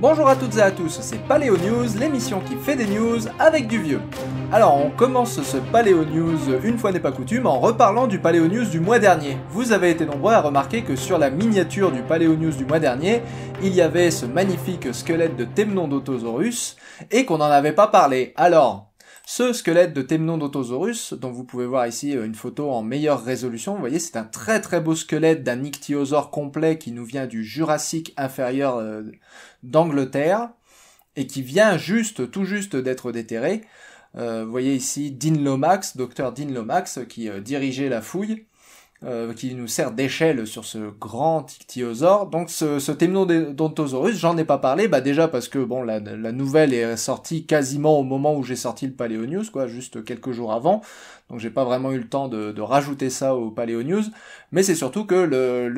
Bonjour à toutes et à tous, c'est Paléo News, l'émission qui fait des news avec du vieux. Alors on commence ce Paléo News, une fois n'est pas coutume, en reparlant du Paléo News du mois dernier. Vous avez été nombreux à remarquer que sur la miniature du Paléo News du mois dernier, il y avait ce magnifique squelette de Temnondotosaurus et qu'on n'en avait pas parlé. Alors, ce squelette de Temnodontosaurus, dont vous pouvez voir ici euh, une photo en meilleure résolution, vous voyez, c'est un très très beau squelette d'un ichthyosaure complet qui nous vient du Jurassique inférieur euh, d'Angleterre et qui vient juste, tout juste d'être déterré. Euh, vous voyez ici Dean Lomax, docteur Dean Lomax, qui dirigeait la fouille euh, qui nous sert d'échelle sur ce grand ichthyosaure. Donc ce, ce Temnodontosaurus, j'en ai pas parlé, bah déjà parce que bon la, nouvelle est sortie quasiment au moment où j'ai sorti le Paléonews, quoi, juste quelques jours avant. Donc j'ai pas vraiment eu le temps de, rajouter ça au Paléo mais c'est surtout que le,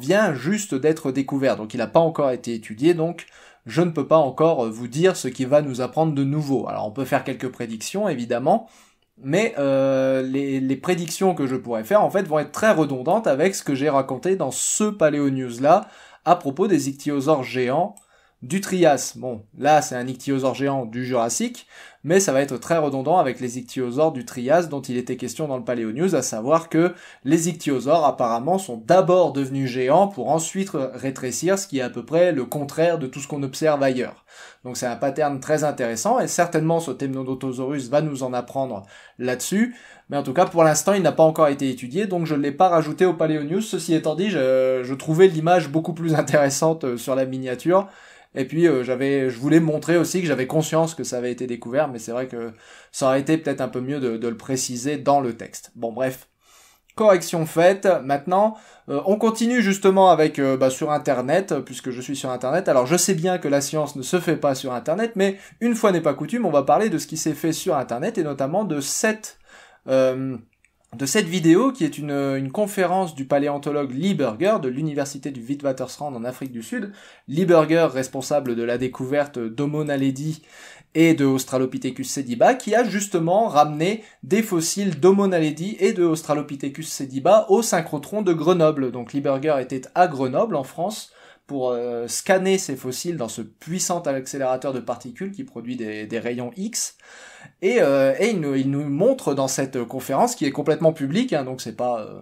vient juste d'être découvert, donc il n'a pas encore été étudié, donc je ne peux pas encore vous dire ce qui va nous apprendre de nouveau. Alors on peut faire quelques prédictions évidemment, mais euh, les, prédictions que je pourrais faire en fait vont être très redondantes avec ce que j'ai raconté dans ce Paléo News là à propos des ichthyosaures géants du Trias. Bon, là c'est un ichthyosaure géant du Jurassique, mais ça va être très redondant avec les ichthyosaures du Trias dont il était question dans le Paléo à savoir que les ichthyosaures apparemment sont d'abord devenus géants pour ensuite rétrécir, ce qui est à peu près le contraire de tout ce qu'on observe ailleurs. Donc c'est un pattern très intéressant et certainement ce Temnodontosaurus va nous en apprendre là-dessus. Mais en tout cas, pour l'instant, il n'a pas encore été étudié, donc je ne l'ai pas rajouté au Paléo Ceci étant dit, je trouvais l'image beaucoup plus intéressante euh, sur la miniature et puis euh, j'avais, je voulais montrer aussi que j'avais conscience que ça avait été découvert, mais c'est vrai que ça aurait été peut-être un peu mieux de, le préciser dans le texte. Bon bref. Correction faite. Maintenant, euh, on continue justement avec euh, bah, sur Internet, puisque je suis sur Internet. Alors je sais bien que la science ne se fait pas sur Internet, mais une fois n'est pas coutume, on va parler de ce qui s'est fait sur Internet et notamment de cette de cette vidéo qui est une, conférence du paléontologue Lee Burger de l'université du Witwatersrand en Afrique du Sud. Lee Burger, responsable de la découverte d'Homo et de Australopithecus sediba, qui a justement ramené des fossiles d'Homo et de Australopithecus sediba au synchrotron de Grenoble. Donc Lee Burger était à Grenoble en France pour euh, scanner ces fossiles dans ce puissant accélérateur de particules qui produit des rayons X. Et, euh, il, nous, montre dans cette conférence qui est complètement publique, hein, donc c'est pas, euh,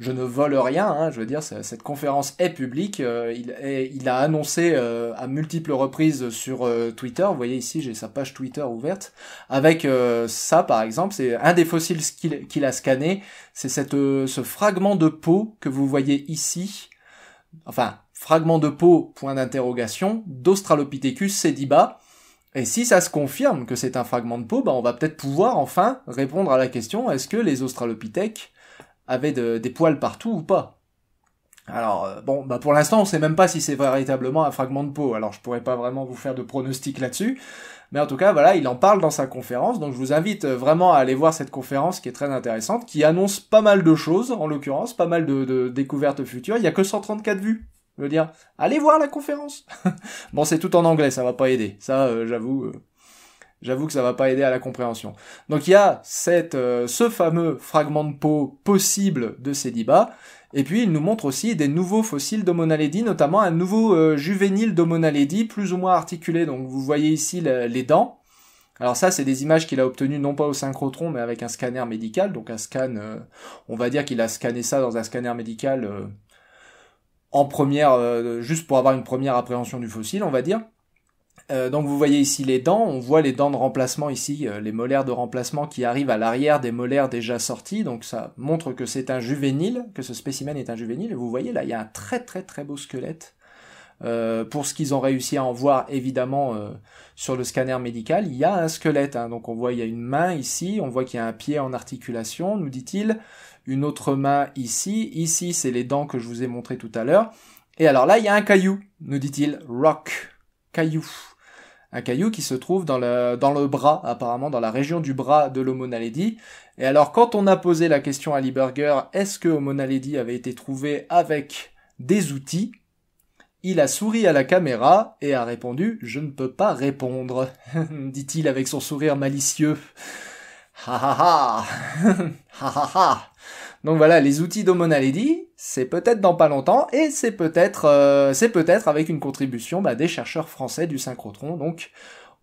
je ne vole rien. Hein, je veux dire, cette conférence est publique. Euh, il, a annoncé euh, à multiples reprises sur Twitter. Vous voyez ici, j'ai sa page Twitter ouverte avec ça par exemple. C'est un des fossiles qu'il a scanné. C'est cette ce fragment de peau que vous voyez ici. Enfin, fragment de peau, point d'interrogation, d'Australopithecus sediba, et si ça se confirme que c'est un fragment de peau, bah, on va peut-être pouvoir enfin répondre à la question est-ce que les Australopithèques avaient des poils partout ou pas Alors euh, bon, bah pour l'instant on sait même pas si c'est véritablement un fragment de peau. Alors je pourrais pas vraiment vous faire de pronostic là-dessus, mais en tout cas voilà, il en parle dans sa conférence. Donc je vous invite euh, vraiment à aller voir cette conférence qui est très intéressante, qui annonce pas mal de choses en l'occurrence, pas mal de, découvertes futures. Il n'y a que 134 vues je veux dire, allez voir la conférence. bon, c'est tout en anglais, ça va pas aider. Ça, euh, j'avoue, euh, j'avoue que ça va pas aider à la compréhension. Donc il y a cette, euh, ce fameux fragment de peau possible de Cédiba. Et puis il nous montre aussi des nouveaux fossiles d'Homonaledi, notamment un nouveau juvénile d'Homonaledi, plus ou moins articulé. Donc vous voyez ici les dents. Alors ça, c'est des images qu'il a obtenues non pas au synchrotron, mais avec un scanner médical. Donc un scan, on va dire qu'il a scanné ça dans un scanner médical en première, euh, juste pour avoir une première appréhension du fossile, on va dire. Euh, donc vous voyez ici les dents, on voit les dents de remplacement ici, euh, les molaires de remplacement qui arrivent à l'arrière des molaires déjà sortis, donc ça montre que c'est un juvénile, que ce spécimen est un juvénile, et vous voyez là, il y a un très très très beau squelette. pour ce qu'ils ont réussi à en voir évidemment sur le scanner médical, il y a un squelette, hein. donc on voit il y a une main ici, on voit qu'il y a un pied en articulation, nous dit-il, une autre main ici. Ici, c'est les dents que je vous ai montrées tout à l'heure. Et alors là, il y a un caillou, nous dit-il. Rock. Caillou. Un caillou qui se trouve dans le, dans le bras, apparemment, dans la région du bras de l'Homo Et alors, quand on a posé la question à Lieberger, est-ce que Homo avait été trouvé avec des outils? Il a souri à la caméra et a répondu, je ne peux pas répondre, dit-il avec son sourire malicieux ha ha ha Donc voilà, les outils d'Omona Lady, c'est peut-être dans pas longtemps, et c'est peut-être euh, c'est peut-être avec une contribution bah, des chercheurs français du synchrotron. Donc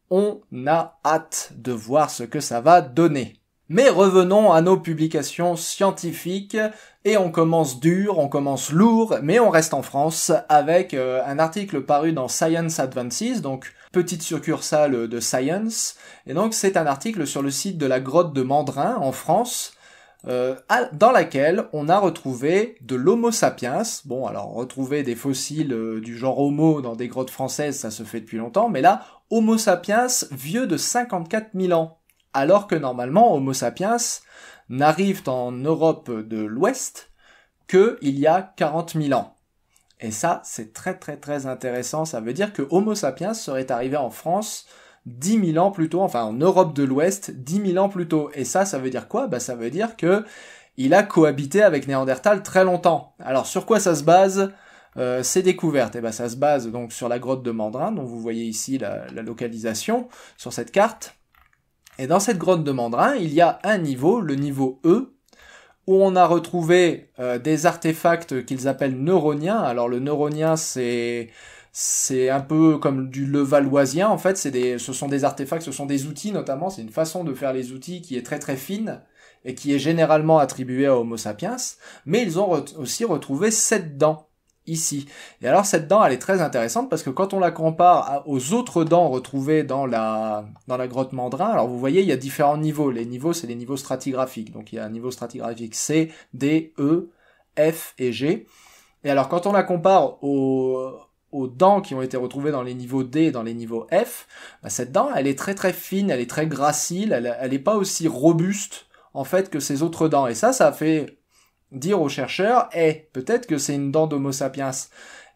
on a hâte de voir ce que ça va donner. Mais revenons à nos publications scientifiques et on commence dur, on commence lourd, mais on reste en France avec euh, un article paru dans Science Advances, donc petite succursale de Science. Et donc c'est un article sur le site de la grotte de Mandrin en France. Euh, dans laquelle on a retrouvé de l'Homo sapiens. Bon, alors retrouver des fossiles euh, du genre Homo dans des grottes françaises, ça se fait depuis longtemps, mais là, Homo sapiens vieux de 54 000 ans alors que normalement Homo sapiens n'arrive en Europe de l'Ouest qu'il y a 40 000 ans. Et ça, c'est très très très intéressant. Ça veut dire que Homo sapiens serait arrivé en France 10 000 ans plus tôt, enfin en Europe de l'Ouest 10 000 ans plus tôt. Et ça, ça veut dire quoi bah, ça veut dire que il a cohabité avec Néandertal très longtemps. Alors sur quoi ça se base ces euh, découvertes Et bah, ça se base donc sur la grotte de Mandrin, dont vous voyez ici la localisation sur cette carte. Et dans cette grotte de Mandrin, il y a un niveau, le niveau E, où on a retrouvé euh, des artefacts qu'ils appellent neuroniens. Alors le neuronien, c'est c'est un peu comme du levalloisien en fait. C'est des, ce sont des artefacts, ce sont des outils notamment. C'est une façon de faire les outils qui est très très fine et qui est généralement attribuée à Homo sapiens. Mais ils ont aussi retrouvé sept dents ici. Et alors cette dent, elle est très intéressante parce que quand on la compare aux autres dents retrouvées dans la dans la grotte Mandrin, alors vous voyez, il y a différents niveaux. Les niveaux, c'est les niveaux stratigraphiques. Donc il y a un niveau stratigraphique C, D, E, F et G. Et alors quand on la compare aux aux dents qui ont été retrouvées dans les niveaux D et dans les niveaux F, bah, cette dent, elle est très très fine, elle est très gracile, elle, n'est pas aussi robuste en fait que ces autres dents. Et ça, ça fait dire aux chercheurs, eh, peut-être que c'est une dent d'Homo sapiens.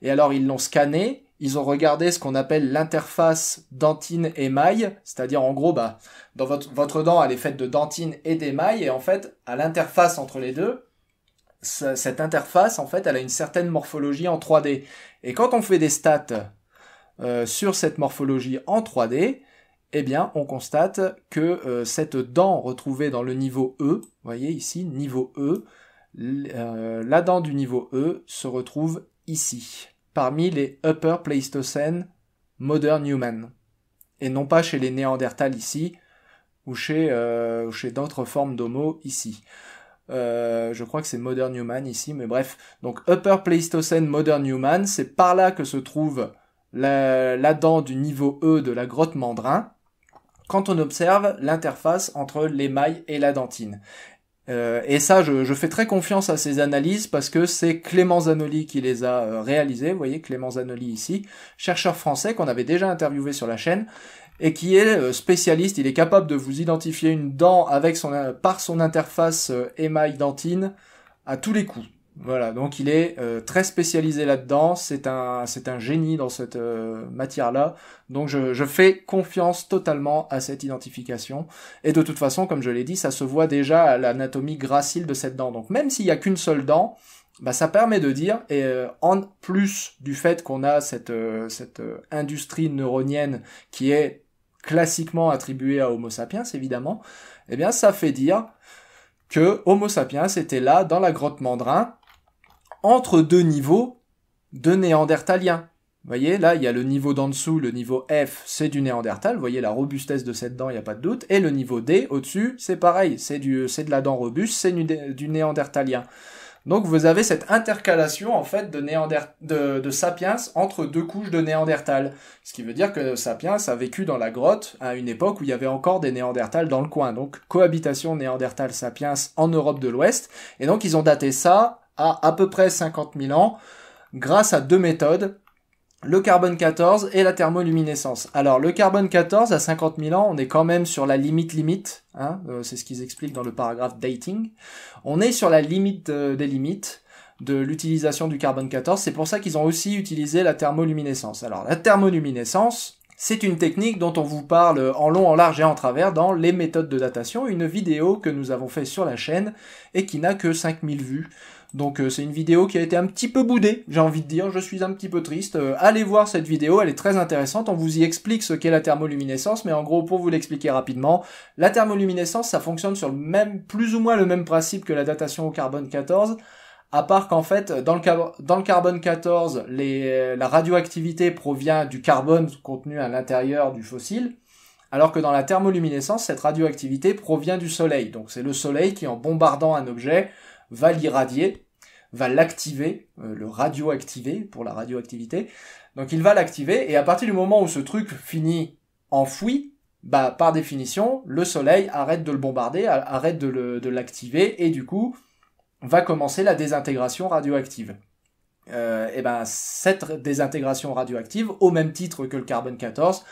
Et alors ils l'ont scanné, ils ont regardé ce qu'on appelle l'interface dentine émail, c'est-à-dire en gros, bah, dans votre, dent, elle est faite de dentine et d'émail, et en fait, à l'interface entre les deux, cette interface, en fait, elle a une certaine morphologie en 3D. Et quand on fait des stats euh, sur cette morphologie en 3D, eh bien, on constate que euh, cette dent retrouvée dans le niveau E, vous voyez ici, niveau E, la euh, dent du niveau E se retrouve ici, parmi les Upper Pleistocène Modern Human, et non pas chez les Néandertals ici, ou chez, euh, d'autres formes d'homo ici. Euh, je crois que c'est Modern Human ici, mais bref. Donc Upper Pleistocène Modern Human, c'est par là que se trouve la, la dent du niveau E de la grotte Mandrin, quand on observe l'interface entre l'émail et la dentine. Euh, et ça, je, fais très confiance à ces analyses parce que c'est Clément Zanoli qui les a euh, réalisées. Vous voyez Clément Zanoli ici, chercheur français qu'on avait déjà interviewé sur la chaîne et qui est euh, spécialiste. Il est capable de vous identifier une dent avec son, par son interface émail dentine à tous les coups. Voilà, donc il est euh, très spécialisé là-dedans, c'est un, c'est un génie dans cette euh, matière-là, donc je, fais confiance totalement à cette identification, et de toute façon, comme je l'ai dit, ça se voit déjà à l'anatomie gracile de cette dent, donc même s'il n'y a qu'une seule dent, bah, ça permet de dire, et euh, en plus du fait qu'on a cette, cette industrie neuronienne qui est classiquement attribuée à Homo sapiens, évidemment, eh bien ça fait dire que Homo sapiens était là dans la grotte Mandrin, entre deux niveaux de néandertaliens. Vous voyez, là, il y a le niveau d'en dessous, le niveau F, c'est du néandertal. Vous voyez la robustesse de cette dent, il n'y a pas de doute. Et le niveau D, au-dessus, c'est pareil. C'est du, c'est de la dent robuste, c'est du, néandertalien. Donc, vous avez cette intercalation, en fait, de, de, sapiens entre deux couches de néandertal. Ce qui veut dire que sapiens a vécu dans la grotte à une époque où il y avait encore des néandertals dans le coin. Donc, cohabitation néandertal-sapiens en Europe de l'Ouest. Et donc, ils ont daté ça à à peu près 50 000 ans grâce à deux méthodes, le carbone 14 et la thermoluminescence. Alors le carbone 14 à 50 000 ans, on est quand même sur la limite limite, hein, euh, c'est ce qu'ils expliquent dans le paragraphe dating, on est sur la limite euh, des limites de l'utilisation du carbone 14, c'est pour ça qu'ils ont aussi utilisé la thermoluminescence. Alors la thermoluminescence, c'est une technique dont on vous parle en long, en large et en travers dans les méthodes de datation, une vidéo que nous avons fait sur la chaîne et qui n'a que 5000 vues. Donc euh, c'est une vidéo qui a été un petit peu boudée, j'ai envie de dire, je suis un petit peu triste. Euh, allez voir cette vidéo, elle est très intéressante, on vous y explique ce qu'est la thermoluminescence, mais en gros pour vous l'expliquer rapidement, la thermoluminescence ça fonctionne sur le même, plus ou moins le même principe que la datation au carbone 14, à part qu'en fait dans le, carbone 14, euh, la radioactivité provient du carbone contenu à l'intérieur du fossile, alors que dans la thermoluminescence, cette radioactivité provient du soleil. Donc c'est le soleil qui, en bombardant un objet, va l'irradier, va l'activer, euh, le radioactiver pour la radioactivité. Donc il va l'activer et à partir du moment où ce truc finit enfoui, bah par définition, le soleil arrête de le bombarder, arrête de l'activer et du coup va commencer la désintégration radioactive. Euh, et ben cette désintégration radioactive, au même titre que le carbone 14,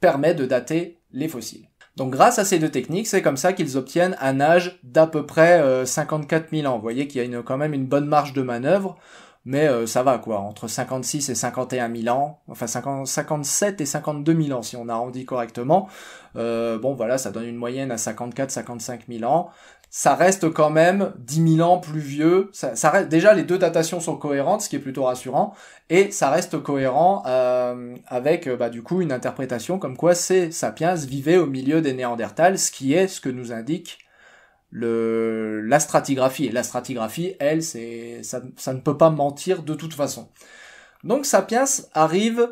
permet de dater les fossiles. Donc grâce à ces deux techniques, c'est comme ça qu'ils obtiennent un âge d'à peu près 54 euh, 000 ans. Vous voyez qu'il y a quand même une bonne marge de manœuvre, mais euh, ça va quoi, entre 56 et 51 000 ans, enfin 57 et 52 000 ans si on arrondit correctement. Euh, bon voilà, ça donne une moyenne à 54-55 000 ans ça reste quand même 10 000 ans plus vieux. Ça, déjà, les deux datations sont cohérentes, ce qui est plutôt rassurant, et ça reste cohérent euh, avec, euh, bah, du coup, une interprétation comme quoi c'est sapiens vivait au milieu des Néandertals, ce qui est ce que nous indique le, la stratigraphie. Et la stratigraphie, elle, c'est, ça ne peut pas mentir de toute façon. Donc, sapiens arrive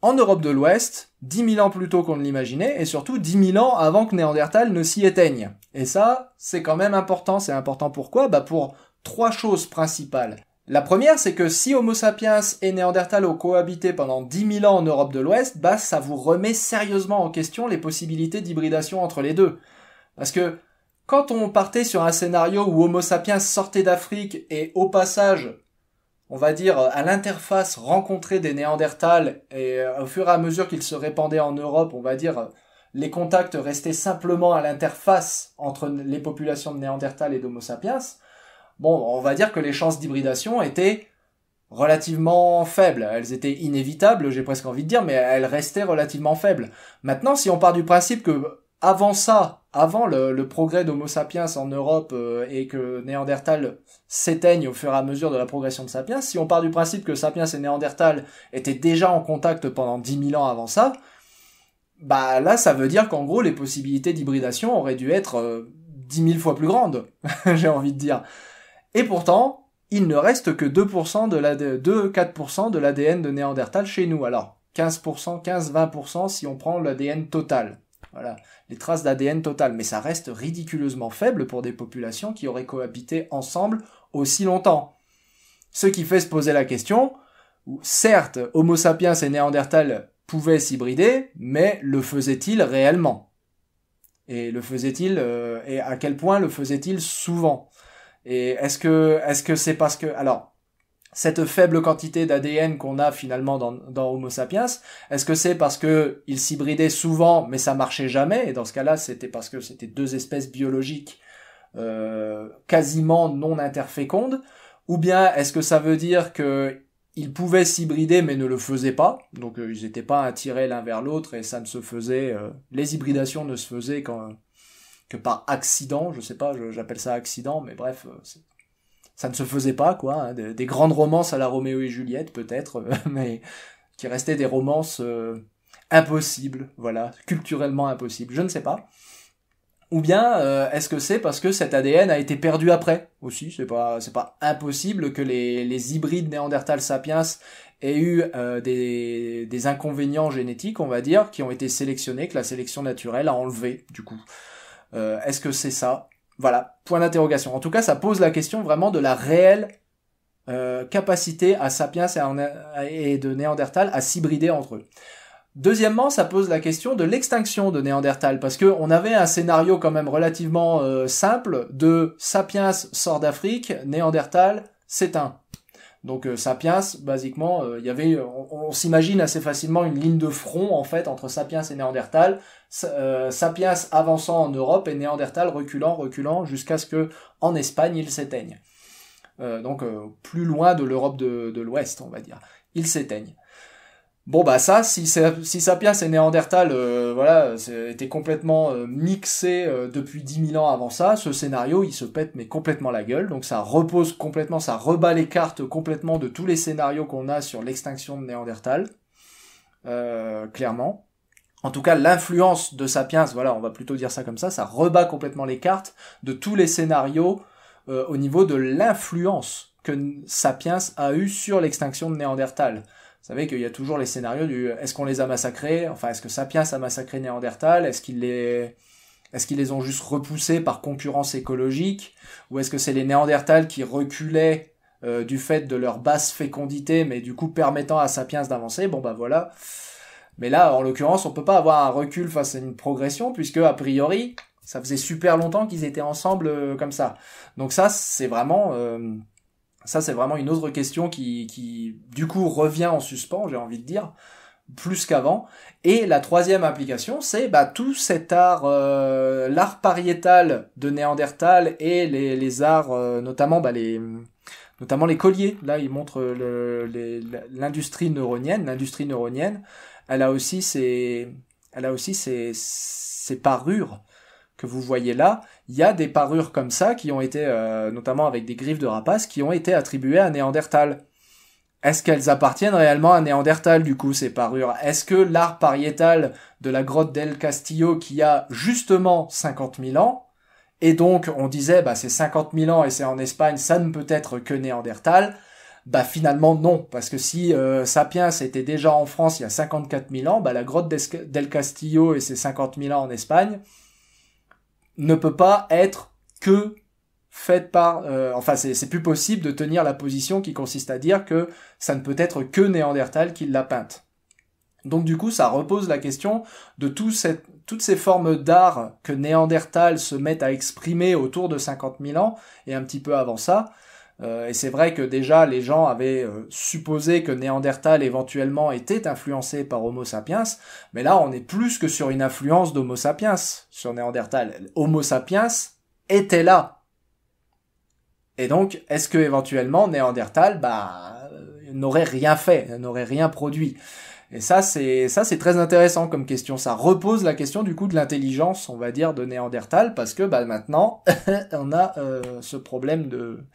en Europe de l'Ouest, 10 000 ans plus tôt qu'on ne l'imaginait, et surtout 10 000 ans avant que Néandertal ne s'y éteigne. Et ça, c'est quand même important. C'est important pourquoi Bah pour trois choses principales. La première, c'est que si Homo sapiens et Néandertal ont cohabité pendant 10 000 ans en Europe de l'Ouest, bah ça vous remet sérieusement en question les possibilités d'hybridation entre les deux. Parce que quand on partait sur un scénario où Homo sapiens sortait d'Afrique et au passage on va dire, à l'interface rencontrée des Néandertals et euh, au fur et à mesure qu'ils se répandaient en Europe, on va dire, euh, les contacts restaient simplement à l'interface entre les populations de Néandertals et d'Homo sapiens, bon, on va dire que les chances d'hybridation étaient relativement faibles. Elles étaient inévitables, j'ai presque envie de dire, mais elles restaient relativement faibles. Maintenant, si on part du principe que avant ça, avant le, progrès d'Homo sapiens en Europe euh, et que Néandertal s'éteigne au fur et à mesure de la progression de Sapiens, si on part du principe que Sapiens et Néandertal étaient déjà en contact pendant 10 000 ans avant ça, bah là ça veut dire qu'en gros les possibilités d'hybridation auraient dû être euh, 10 000 fois plus grandes, j'ai envie de dire. Et pourtant, il ne reste que 2% de la 2 4% de l'ADN de Néandertal chez nous. Alors 15%, 15-20% si on prend l'ADN total. Voilà, les traces d'ADN totales, mais ça reste ridiculeusement faible pour des populations qui auraient cohabité ensemble aussi longtemps. Ce qui fait se poser la question, certes, Homo sapiens et Néandertal pouvaient s'hybrider, mais le faisaient-ils réellement Et le faisait-il euh, et à quel point le faisaient-ils souvent Et est-ce que est-ce que c'est parce que alors cette faible quantité d'ADN qu'on a finalement dans, Homo sapiens, est-ce que c'est parce que s'hybridaient souvent mais ça marchait jamais et dans ce cas-là c'était parce que c'était deux espèces biologiques euh, quasiment non interfécondes ou bien est-ce que ça veut dire que pouvaient s'hybrider mais ne le faisaient pas donc euh, ils n'étaient pas attirés l'un vers l'autre et ça ne se faisait euh, les hybridations ne se faisaient que par accident, je sais pas, j'appelle ça accident, mais bref, ça ne se faisait pas, quoi. Hein, des, grandes romances à la Roméo et Juliette, peut-être, euh, mais qui restaient des romances euh, impossibles, voilà, culturellement impossibles, je ne sais pas. Ou bien euh, est-ce que c'est parce que cet ADN a été perdu après aussi C'est pas c'est pas impossible que les, hybrides Néandertal sapiens aient eu des, des inconvénients génétiques, on va dire, qui ont été sélectionnés, que la sélection naturelle a enlevé du coup. est-ce que c'est ça voilà, point d'interrogation. En tout cas, ça pose la question vraiment de la réelle euh, capacité à Sapiens et, de Néandertal à s'hybrider entre eux. Deuxièmement, ça pose la question de l'extinction de Néandertal, parce que on avait un scénario quand même relativement euh, simple de Sapiens sort d'Afrique, Néandertal s'éteint. Donc euh, Sapiens, basiquement, euh, il y avait, euh, on, s'imagine assez facilement une ligne de front en fait entre Sapiens et Néandertal. Sapiens avançant en Europe et Néandertal reculant, reculant jusqu'à ce que en Espagne il s'éteigne. donc plus loin de l'Europe de, de l'Ouest, on va dire, il s'éteigne. Bon bah ça, si, Sapiens et Néandertal euh, voilà, étaient complètement mixé euh, mixés euh, depuis 10 000 ans avant ça, ce scénario il se pète mais complètement la gueule, donc ça repose complètement, ça rebat les cartes complètement de tous les scénarios qu'on a sur l'extinction de Néandertal, clairement. En tout cas, l'influence de Sapiens, voilà, on va plutôt dire ça comme ça, ça rebat complètement les cartes de tous les scénarios au niveau de l'influence que Sapiens a eu sur l'extinction de Néandertal. Vous savez qu'il y a toujours les scénarios du est-ce qu'on les a massacrés Enfin, est-ce que Sapiens a massacré Néandertal Est-ce est qu'ils les ont juste repoussés par concurrence écologique Ou est-ce que c'est les Néandertals qui reculaient euh, du fait de leur basse fécondité, mais du coup permettant à Sapiens d'avancer Bon bah voilà. Mais là, en l'occurrence, on peut pas avoir un recul face à une progression, puisque a priori, ça faisait super longtemps qu'ils étaient ensemble euh, comme ça. Donc ça, c'est vraiment... Euh, ça, c'est vraiment une autre question qui, qui, du coup, revient en suspens, j'ai envie de dire, plus qu'avant. Et la troisième application, c'est bah, tout cet art, euh, l'art pariétal de Néandertal et les, les arts, euh, notamment bah, les notamment les colliers. Là, il montre l'industrie neuronienne. L'industrie neuronienne, elle a aussi ses, elle a aussi ses, ses parures que vous voyez là il y a des parures comme ça qui ont été, euh, notamment avec des griffes de rapaces, qui ont été attribuées à Néandertal. Est-ce qu'elles appartiennent réellement à Néandertal, du coup, ces parures Est-ce que l'art pariétal de la grotte d'El Castillo, qui a justement 50 000 ans, et donc on disait, bah c'est 50 000 ans et c'est en Espagne, ça ne peut être que Néandertal, bah finalement non, parce que si euh, Sapiens était déjà en France il y a 54 000 ans, bah la grotte d'El Castillo et ses 50 000 ans en Espagne, ne peut pas être que faite par... Euh, enfin, c'est plus possible de tenir la position qui consiste à dire que ça ne peut être que Néandertal qui l'a peinte. Donc du coup, ça repose la question de toutes ces formes d'art que Néandertal se met à exprimer autour de 50 000 ans et un petit peu avant ça, euh, et c'est vrai que déjà les gens avaient euh, supposé que Néandertal éventuellement était influencé par Homo sapiens, mais là on est plus que sur une influence d'Homo sapiens sur Néandertal. Homo sapiens était là. Et donc est-ce que éventuellement Néandertal bah euh, n'aurait rien fait, n'aurait rien produit et ça, c'est ça, c'est très intéressant comme question. Ça repose la question du coup de l'intelligence, on va dire, de Néandertal, parce que bah maintenant, on a euh, ce problème de,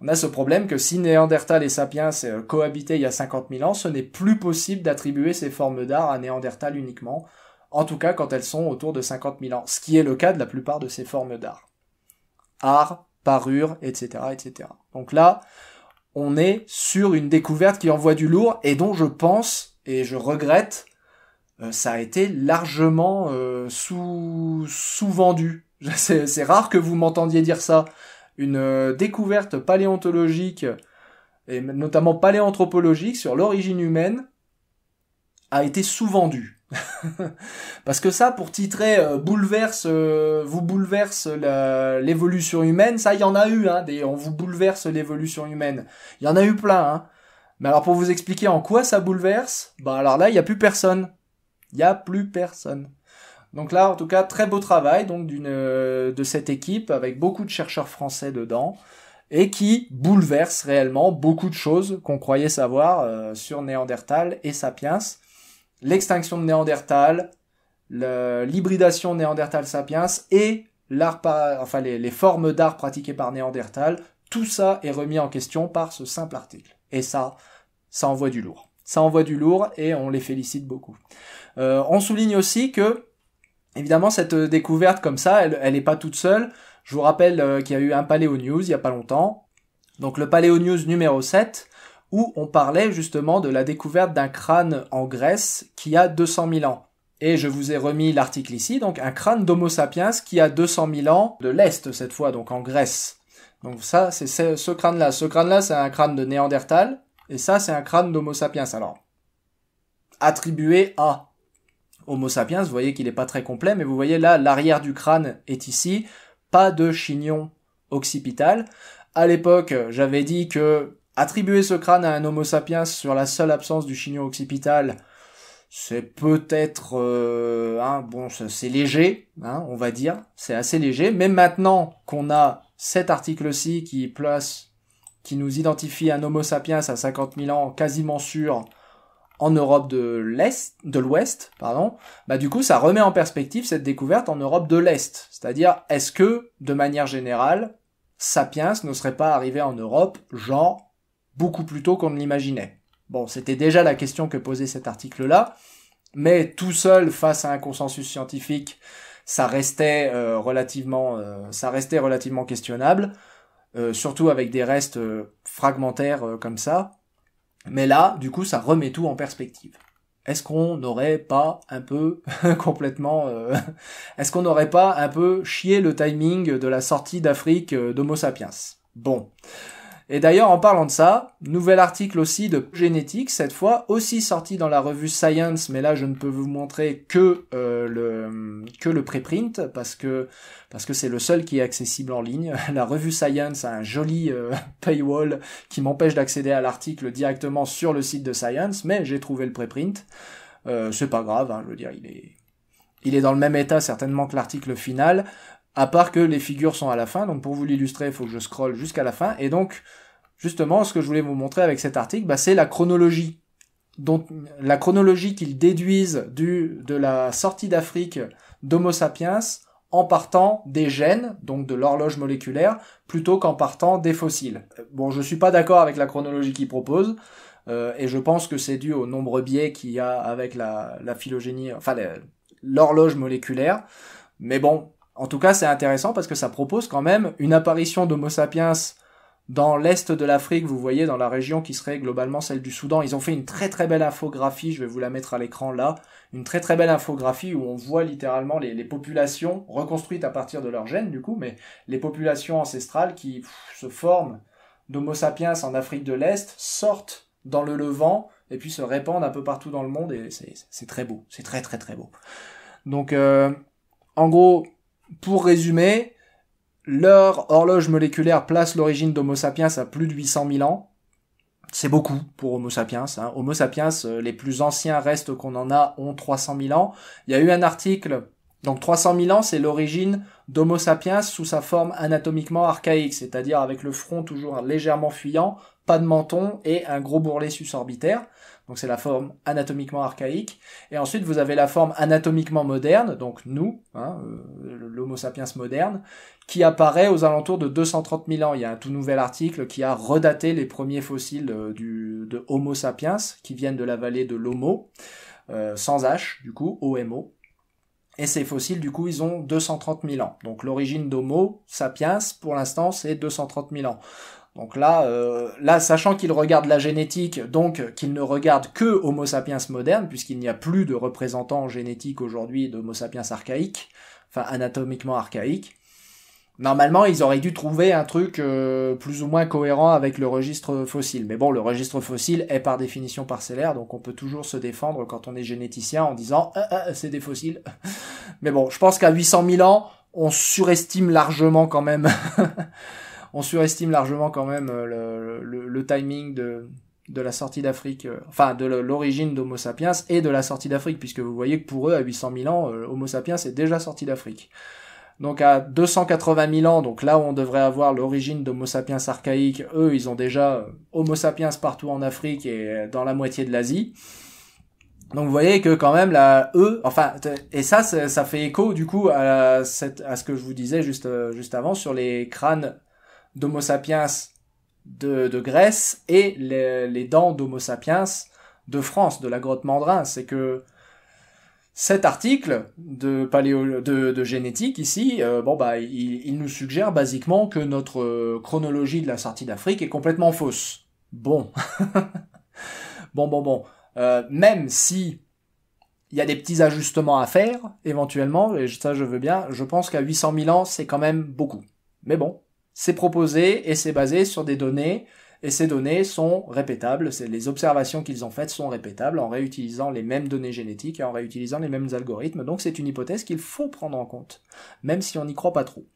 on a ce problème que si Néandertal et Sapiens euh, cohabitaient il y a 50 000 ans, ce n'est plus possible d'attribuer ces formes d'art à Néandertal uniquement. En tout cas, quand elles sont autour de 50 000 ans, ce qui est le cas de la plupart de ces formes d'art, art, parure, etc., etc. Donc là, on est sur une découverte qui envoie du lourd et dont je pense et je regrette, euh, ça a été largement euh, sous sous-vendu. C'est rare que vous m'entendiez dire ça. Une euh, découverte paléontologique et notamment paléanthropologique sur l'origine humaine a été sous-vendue. Parce que ça, pour titrer bouleverse, vous bouleverse l'évolution humaine, ça, il y en a eu, hein, des, on vous bouleverse l'évolution humaine. Il y en a eu plein, hein. Mais alors pour vous expliquer en quoi ça bouleverse, bah alors là, il n'y a plus personne. Il n'y a plus personne. Donc là, en tout cas, très beau travail donc d'une euh, de cette équipe avec beaucoup de chercheurs français dedans et qui bouleverse réellement beaucoup de choses qu'on croyait savoir euh, sur Néandertal et Sapiens. L'extinction de Néandertal, l'hybridation Néandertal-Sapiens et l'art, enfin les formes d'art pratiquées par Néandertal, tout ça est remis en question par ce simple article. Et ça, ça envoie du lourd. Ça envoie du lourd et on les félicite beaucoup. Euh, on souligne aussi que, évidemment, cette découverte comme ça, elle n'est pas toute seule. Je vous rappelle euh, qu'il y a eu un Paléo News il y a pas longtemps. Donc le Paléo News numéro 7, où on parlait justement de la découverte d'un crâne en Grèce qui a 200 000 ans. Et je vous ai remis l'article ici, donc un crâne d'Homo sapiens qui a 200 000 ans de l'Est cette fois, donc en Grèce. Donc ça, c'est ce crâne-là. Ce crâne-là, c'est un crâne de Néandertal, et ça, c'est un crâne d'Homo sapiens. Alors, attribué à Homo sapiens, vous voyez qu'il n'est pas très complet, mais vous voyez là, l'arrière du crâne est ici, pas de chignon occipital. À l'époque, j'avais dit que attribuer ce crâne à un Homo sapiens sur la seule absence du chignon occipital, c'est peut-être euh, hein, bon, c'est léger, hein, on va dire, c'est assez léger. Mais maintenant qu'on a cet article-ci qui place, qui nous identifie un Homo sapiens à 50 000 ans quasiment sûr en Europe de l'Est, de l'Ouest, pardon, bah du coup ça remet en perspective cette découverte en Europe de l'Est. C'est-à-dire, est-ce que, de manière générale, Sapiens ne serait pas arrivé en Europe, genre, beaucoup plus tôt qu'on ne l'imaginait Bon, c'était déjà la question que posait cet article-là, mais tout seul face à un consensus scientifique ça restait euh, relativement, euh, ça restait relativement questionnable, euh, surtout avec des restes fragmentaires comme ça. Mais là, du coup, ça remet tout en perspective. Est-ce qu'on n'aurait pas un peu complètement, est-ce qu'on n'aurait pas un peu chié le timing de la sortie d'Afrique d'Homo sapiens Bon. Et d'ailleurs, en parlant de ça, nouvel article aussi de génétique, cette fois aussi sorti dans la revue Science, mais là je ne peux vous montrer que euh, le que le préprint parce que parce que c'est le seul qui est accessible en ligne. La revue Science a un joli euh, paywall qui m'empêche d'accéder à l'article directement sur le site de Science, mais j'ai trouvé le préprint. Euh, c'est pas grave, hein, je veux dire, il est il est dans le même état certainement que l'article final à part que les figures sont à la fin. Donc pour vous l'illustrer, il faut que je scrolle jusqu'à la fin. Et donc, justement, ce que je voulais vous montrer avec cet article, bah, c'est la chronologie. Donc la chronologie qu'ils déduisent du, de la sortie d'Afrique d'Homo sapiens en partant des gènes, donc de l'horloge moléculaire, plutôt qu'en partant des fossiles. Bon, je suis pas d'accord avec la chronologie qu'ils proposent. Euh, et je pense que c'est dû aux nombreux biais qu'il y a avec la, la phylogénie, enfin l'horloge moléculaire. Mais bon, en tout cas, c'est intéressant parce que ça propose quand même une apparition d'Homo sapiens dans l'est de l'Afrique, vous voyez, dans la région qui serait globalement celle du Soudan. Ils ont fait une très très belle infographie, je vais vous la mettre à l'écran là, une très très belle infographie où on voit littéralement les, populations reconstruites à partir de leurs gènes du coup, mais les populations ancestrales qui se forment d'Homo sapiens en Afrique de l'Est, sortent dans le Levant et puis se répandent un peu partout dans le monde et c'est très beau, c'est très très très beau. Donc euh, en gros, pour résumer, leur horloge moléculaire place l'origine d'Homo sapiens à plus de 800 000 ans. C'est beaucoup pour Homo sapiens. Hein. Homo sapiens, euh, les plus anciens restes qu'on en a ont 300 000 ans. Il y a eu un article, donc 300 000 ans, c'est l'origine d'Homo sapiens sous sa forme anatomiquement archaïque, c'est-à-dire avec le front toujours légèrement fuyant, pas de menton et un gros bourrelet susorbitaire donc c'est la forme anatomiquement archaïque, et ensuite vous avez la forme anatomiquement moderne, donc nous, hein, euh, l'Homo sapiens moderne, qui apparaît aux alentours de 230 000 ans. Il y a un tout nouvel article qui a redaté les premiers fossiles euh, de, Homo sapiens, qui viennent de la vallée de l'Homo, euh, sans H, du coup, OMO. Et ces fossiles, du coup, ils ont 230 000 ans. Donc l'origine d'Homo sapiens, pour l'instant, c'est 230 000 ans. Donc là, euh, là, sachant qu'il regarde la génétique, donc qu'il ne regarde que Homo sapiens moderne, puisqu'il n'y a plus de représentants génétiques aujourd'hui d'Homo sapiens archaïque, enfin anatomiquement archaïque, normalement ils auraient dû trouver un truc euh, plus ou moins cohérent avec le registre fossile. Mais bon, le registre fossile est par définition parcellaire, donc on peut toujours se défendre quand on est généticien en disant ah, ah, c'est des fossiles. Mais bon, je pense qu'à 800 000 ans, on surestime largement quand même. on surestime largement quand même euh, le, timing de, la sortie d'Afrique, euh, enfin de l'origine d'Homo sapiens et de la sortie d'Afrique, puisque vous voyez que pour eux, à 800 000 ans, euh, Homo sapiens est déjà sorti d'Afrique. Donc à 280 000 ans, donc là où on devrait avoir l'origine d'Homo sapiens archaïque, eux, ils ont déjà Homo sapiens partout en Afrique et dans la moitié de l'Asie. Donc vous voyez que quand même là, eux, enfin, et ça, ça fait écho du coup à, à ce que je vous disais juste juste avant sur les crânes d'Homo sapiens de, Grèce et les, dents d'Homo sapiens de France, de la grotte Mandrin. C'est que cet article de, paléo, de, génétique ici, euh, bon bah, il, nous suggère basiquement que notre euh, chronologie de la sortie d'Afrique est complètement fausse. Bon, bon, bon, bon. Euh, même si il y a des petits ajustements à faire éventuellement, et ça je veux bien. Je pense qu'à 800 000 ans, c'est quand même beaucoup. Mais bon, c'est proposé et c'est basé sur des données et ces données sont répétables, les observations qu'ils ont faites sont répétables en réutilisant les mêmes données génétiques et en réutilisant les mêmes algorithmes, donc c'est une hypothèse qu'il faut prendre en compte, même si on n'y croit pas trop.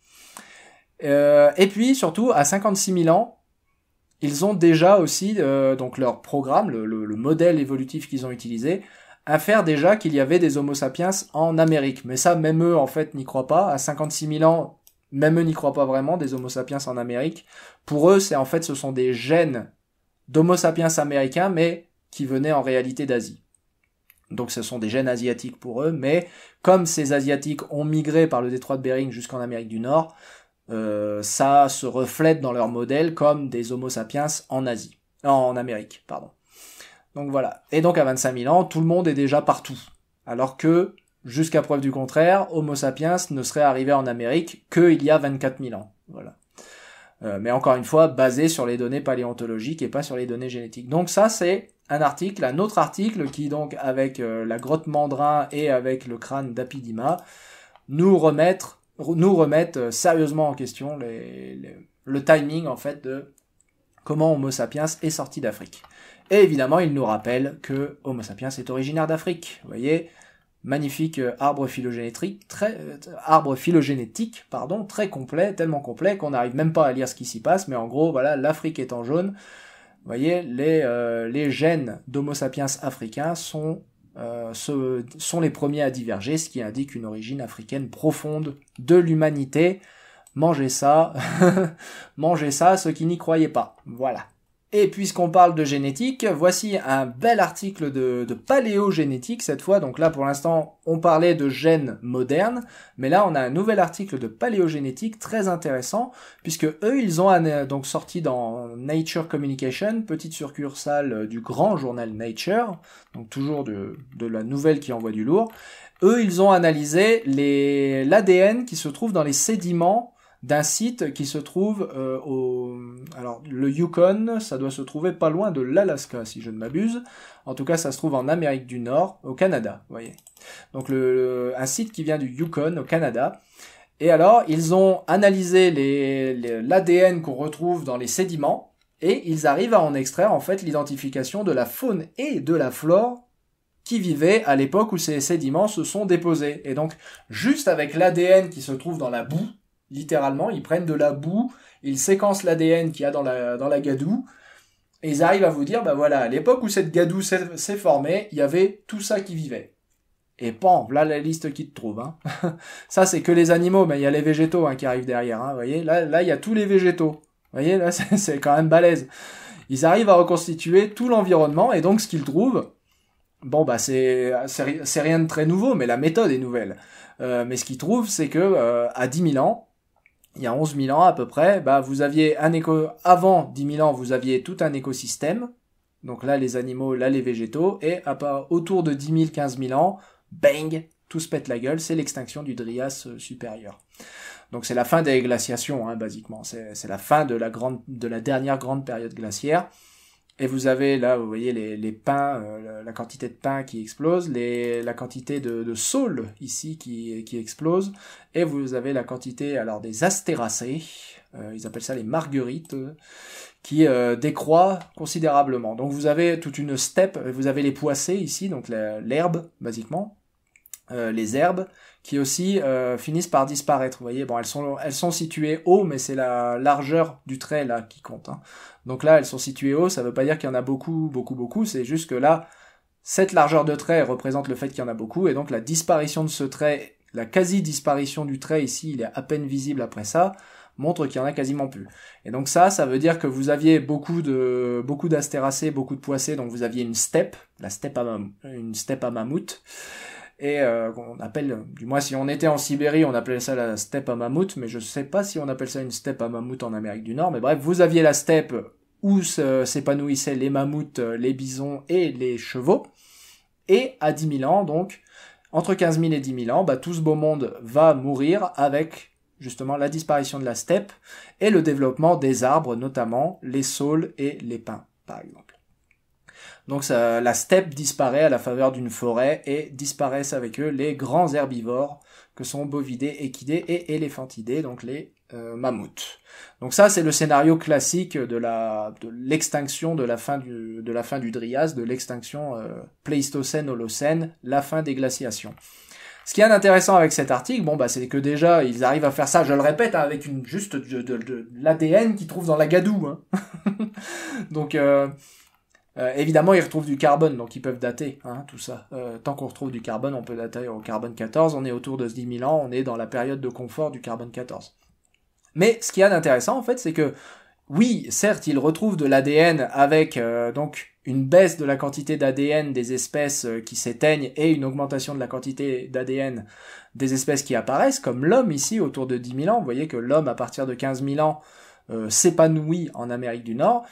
Euh, et puis surtout, à 56 000 ans, ils ont déjà aussi, euh, donc leur programme, le, modèle évolutif qu'ils ont utilisé, à faire déjà qu'il y avait des Homo sapiens en Amérique. Mais ça, même eux, en fait, n'y croient pas. À 56 000 ans, même eux n'y croient pas vraiment, des Homo sapiens en Amérique. Pour eux, c'est en fait, ce sont des gènes d'Homo sapiens américains, mais qui venaient en réalité d'Asie. Donc ce sont des gènes asiatiques pour eux, mais comme ces Asiatiques ont migré par le détroit de Bering jusqu'en Amérique du Nord, euh, ça se reflète dans leur modèle comme des Homo sapiens en Asie, en Amérique, pardon. Donc voilà. Et donc à 25 000 ans, tout le monde est déjà partout, alors que jusqu'à preuve du contraire, Homo sapiens ne serait arrivé en Amérique qu'il y a 24 000 ans. Voilà. Euh, mais encore une fois, basé sur les données paléontologiques et pas sur les données génétiques. Donc ça, c'est un article, un autre article qui, donc, avec euh, la grotte mandrin et avec le crâne d'Apidima, nous remettre, nous remettent euh, sérieusement en question les, le timing, en fait, de comment Homo sapiens est sorti d'Afrique. Et évidemment, il nous rappelle que Homo sapiens est originaire d'Afrique. Vous voyez, magnifique euh, arbre phylogénétique, très, euh, arbre phylogénétique, pardon, très complet, tellement complet qu'on n'arrive même pas à lire ce qui s'y passe, mais en gros, voilà, l'Afrique est en jaune. Vous voyez, les, euh, les gènes d'Homo sapiens africains sont, sont les premiers à diverger, ce qui indique une origine africaine profonde de l'humanité. Mangez ça, mangez ça, ceux qui n'y croyaient pas. Voilà. Et puisqu'on parle de génétique, voici un bel article de, paléogénétique cette fois. Donc là, pour l'instant, on parlait de gènes modernes, mais là, on a un nouvel article de paléogénétique très intéressant, puisque eux, ils ont euh, donc sorti dans Nature Communication, petite succursale euh, du grand journal Nature, donc toujours de, de la nouvelle qui envoie du lourd. Eux, ils ont analysé l'ADN qui se trouve dans les sédiments d'un site qui se trouve euh, au alors le Yukon, ça doit se trouver pas loin de l'Alaska si je ne m'abuse. En tout cas, ça se trouve en Amérique du Nord, au Canada, vous voyez. Donc le, un site qui vient du Yukon au Canada. Et alors, ils ont analysé l'ADN les, qu'on retrouve dans les sédiments et ils arrivent à en extraire en fait l'identification de la faune et de la flore qui vivaient à l'époque où ces sédiments se sont déposés. Et donc, juste avec l'ADN qui se trouve dans la boue, littéralement. Ils prennent de la boue, ils séquencent l'ADN qu'il y a dans la, dans la gadoue, et ils arrivent à vous dire, ben voilà, à l'époque où cette gadoue s'est, formée, il y avait tout ça qui vivait. Et pan, là la liste qu'ils te trouve. Hein. ça c'est que les animaux, mais il y a les végétaux hein, qui arrivent derrière. Hein, voyez, là, là il y a tous les végétaux. voyez, là c'est, quand même balèze. Ils arrivent à reconstituer tout l'environnement et donc ce qu'ils trouvent, bon bah c'est, c'est rien de très nouveau, mais la méthode est nouvelle. Euh, mais ce qu'ils trouvent, c'est que euh, à 10 000 ans, il y a 11 000 ans à peu près, bah, vous aviez avant 10 000 ans, vous aviez tout un écosystème. Donc là, les animaux, là, les végétaux. Et à autour de 10 000, 15 000 ans, bang, tout se pète la gueule. C'est l'extinction du Drias euh, supérieur. Donc c'est la fin des glaciations, hein, basiquement. C'est la fin de la, de la dernière grande période glaciaire. Et vous avez là, vous voyez les, les pains, euh, la quantité de pain qui explose, les, la quantité de, de saules ici qui, qui explose, et vous avez la quantité alors des astéracées, euh, ils appellent ça les marguerites, qui euh, décroît considérablement. Donc vous avez toute une steppe, vous avez les poissées ici, donc l'herbe basiquement, euh, les herbes qui aussi euh, finissent par disparaître. Vous voyez, bon, elles sont, elles sont situées haut, mais c'est la largeur du trait là qui compte. Hein. Donc là, elles sont situées haut, ça veut pas dire qu'il y en a beaucoup, beaucoup, beaucoup, c'est juste que là, cette largeur de trait représente le fait qu'il y en a beaucoup, et donc la disparition de ce trait, la quasi-disparition du trait ici, il est à peine visible après ça, montre qu'il y en a quasiment plus. Et donc ça, ça veut dire que vous aviez beaucoup de beaucoup d'astéracées, beaucoup de poissés, donc vous aviez une steppe, la steppe à, une steppe à mammouth et euh, on appelle, du moins si on était en Sibérie, on appelait ça la steppe à mammouth, mais je sais pas si on appelle ça une steppe à mammouth en Amérique du Nord, mais bref, vous aviez la steppe où s'épanouissaient les mammouths, euh, les bisons et les chevaux, et à 10 000 ans, donc, entre 15 000 et 10 000 ans, bah, tout ce beau monde va mourir avec justement la disparition de la steppe et le développement des arbres, notamment les saules et les pins, par exemple. Donc la steppe disparaît à la faveur d'une forêt et disparaissent avec eux les grands herbivores que sont bovidés, équidés et éléphantidés, donc les euh, mammouths. Donc ça c'est le scénario classique de la l'extinction de la fin du de la fin du de l'extinction euh, Pléistocène-Holocène, la fin des glaciations. Ce qui est intéressant avec cet article, bon bah c'est que déjà ils arrivent à faire ça, je le répète, hein, avec une juste de, l'ADN qu'ils trouvent dans la gadoue. Hein. donc euh, euh, évidemment, ils retrouvent du carbone, donc ils peuvent dater hein, tout ça. Euh, tant qu'on retrouve du carbone, on peut dater au carbone 14. On est autour de 10 000 ans, on est dans la période de confort du carbone 14. Mais ce qu'il y a d'intéressant, en fait, c'est que oui, certes, ils retrouvent de l'ADN avec euh, donc une baisse de la quantité d'ADN des espèces qui s'éteignent et une augmentation de la quantité d'ADN des espèces qui apparaissent, comme l'homme ici autour de 10 000 ans. Vous voyez que l'homme à partir de 15 000 ans s'épanouit en Amérique du Nord.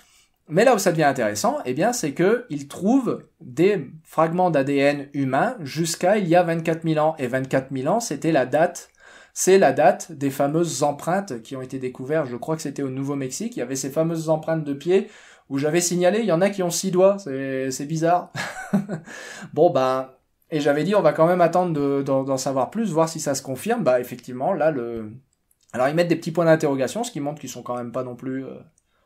Mais là où ça devient intéressant, eh bien, c'est que ils trouvent des fragments d'ADN humain jusqu'à il y a 24 000 ans. Et 24 000 ans, c'était la date, c'est la date des fameuses empreintes qui ont été découvertes. Je crois que c'était au Nouveau-Mexique. Il y avait ces fameuses empreintes de pieds où j'avais signalé, il y en a qui ont six doigts. C'est bizarre. bon, ben, et j'avais dit, on va quand même attendre d'en savoir plus, voir si ça se confirme. Bah, effectivement, là, le, alors ils mettent des petits points d'interrogation, ce qui montre qu'ils sont quand même pas non plus euh,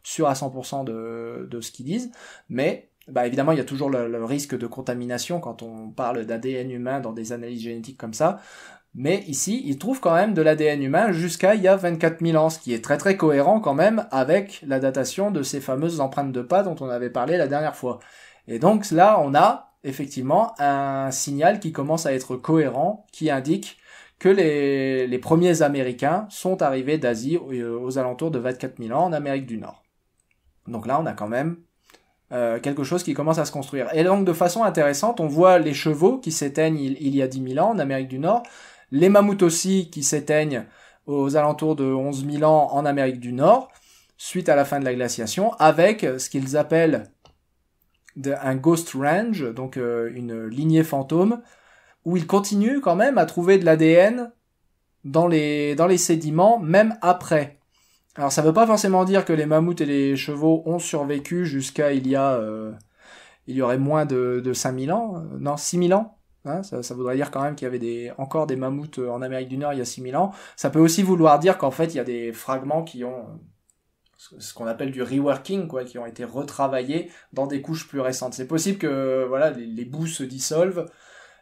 sûr à 100% de, de ce qu'ils disent, mais bah évidemment, il y a toujours le, risque de contamination quand on parle d'ADN humain dans des analyses génétiques comme ça. Mais ici, ils trouvent quand même de l'ADN humain jusqu'à il y a 24 000 ans, ce qui est très très cohérent quand même avec la datation de ces fameuses empreintes de pas dont on avait parlé la dernière fois. Et donc là, on a effectivement un signal qui commence à être cohérent, qui indique que les, les premiers Américains sont arrivés d'Asie aux, euh, aux alentours de 24 000 ans en Amérique du Nord. Donc là, on a quand même euh, quelque chose qui commence à se construire. Et donc de façon intéressante, on voit les chevaux qui s'éteignent il, y a 10 000 ans en Amérique du Nord, les mammouths aussi qui s'éteignent aux alentours de 11 000 ans en Amérique du Nord, suite à la fin de la glaciation, avec ce qu'ils appellent un ghost range, donc euh, une lignée fantôme, où ils continuent quand même à trouver de l'ADN dans les, dans les sédiments, même après. Alors ça veut pas forcément dire que les mammouths et les chevaux ont survécu jusqu'à il y a... Euh, il y aurait moins de, de 5000 ans, euh, non 6000 ans hein, ça, voudrait dire quand même qu'il y avait des, encore des mammouths euh, en Amérique du Nord il y a 6000 ans. Ça peut aussi vouloir dire qu'en fait il y a des fragments qui ont ce qu'on appelle du reworking, quoi, qui ont été retravaillés dans des couches plus récentes. C'est possible que voilà, les, les bouts se dissolvent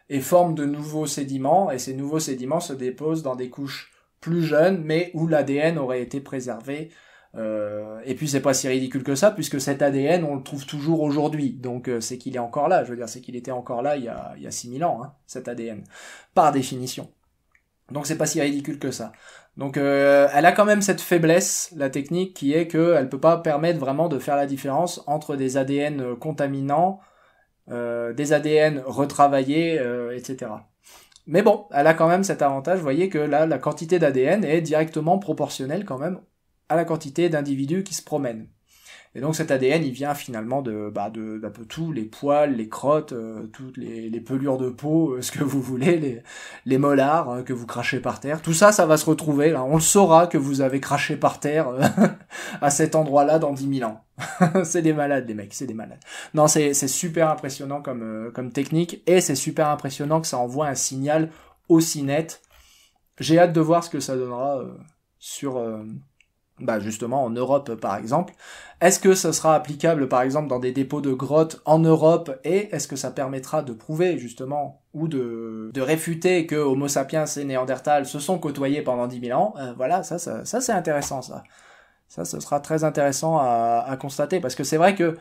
et forment de nouveaux sédiments, et ces nouveaux sédiments se déposent dans des couches plus jeune, mais où l'ADN aurait été préservé. Euh, et puis c'est pas si ridicule que ça, puisque cet ADN, on le trouve toujours aujourd'hui. Donc euh, c'est qu'il est encore là, je veux dire, c'est qu'il était encore là il y a, il y 6000 ans, hein, cet ADN, par définition. Donc c'est pas si ridicule que ça. Donc euh, elle a quand même cette faiblesse, la technique, qui est qu'elle peut pas permettre vraiment de faire la différence entre des ADN contaminants, des ADN retravaillés, etc. Mais bon, elle a quand même cet avantage, vous voyez que là, la quantité d'ADN est directement proportionnelle quand même à la quantité d'individus qui se promènent. Et donc cet ADN, il vient finalement de bah, de d'un peu tout, les poils, les crottes, euh, toutes les, pelures de peau, euh, ce que vous voulez, les les molars euh, que vous crachez par terre. Tout ça, ça va se retrouver. Là. On le saura que vous avez craché par terre à cet endroit-là dans 10 000 ans. c'est des malades les mecs, c'est des malades. Non, c'est super impressionnant comme comme technique et c'est super impressionnant que ça envoie un signal aussi net. J'ai hâte de voir ce que ça donnera sur bah justement en Europe par exemple. Est-ce que ça sera applicable par exemple dans des dépôts de grottes en Europe et est-ce que ça permettra de prouver justement ou de, de réfuter que Homo sapiens et Néandertal se sont côtoyés pendant 10 000 ans euh, Voilà, ça, ça, c'est intéressant ça. Ça, ce sera très intéressant à, constater parce que c'est vrai que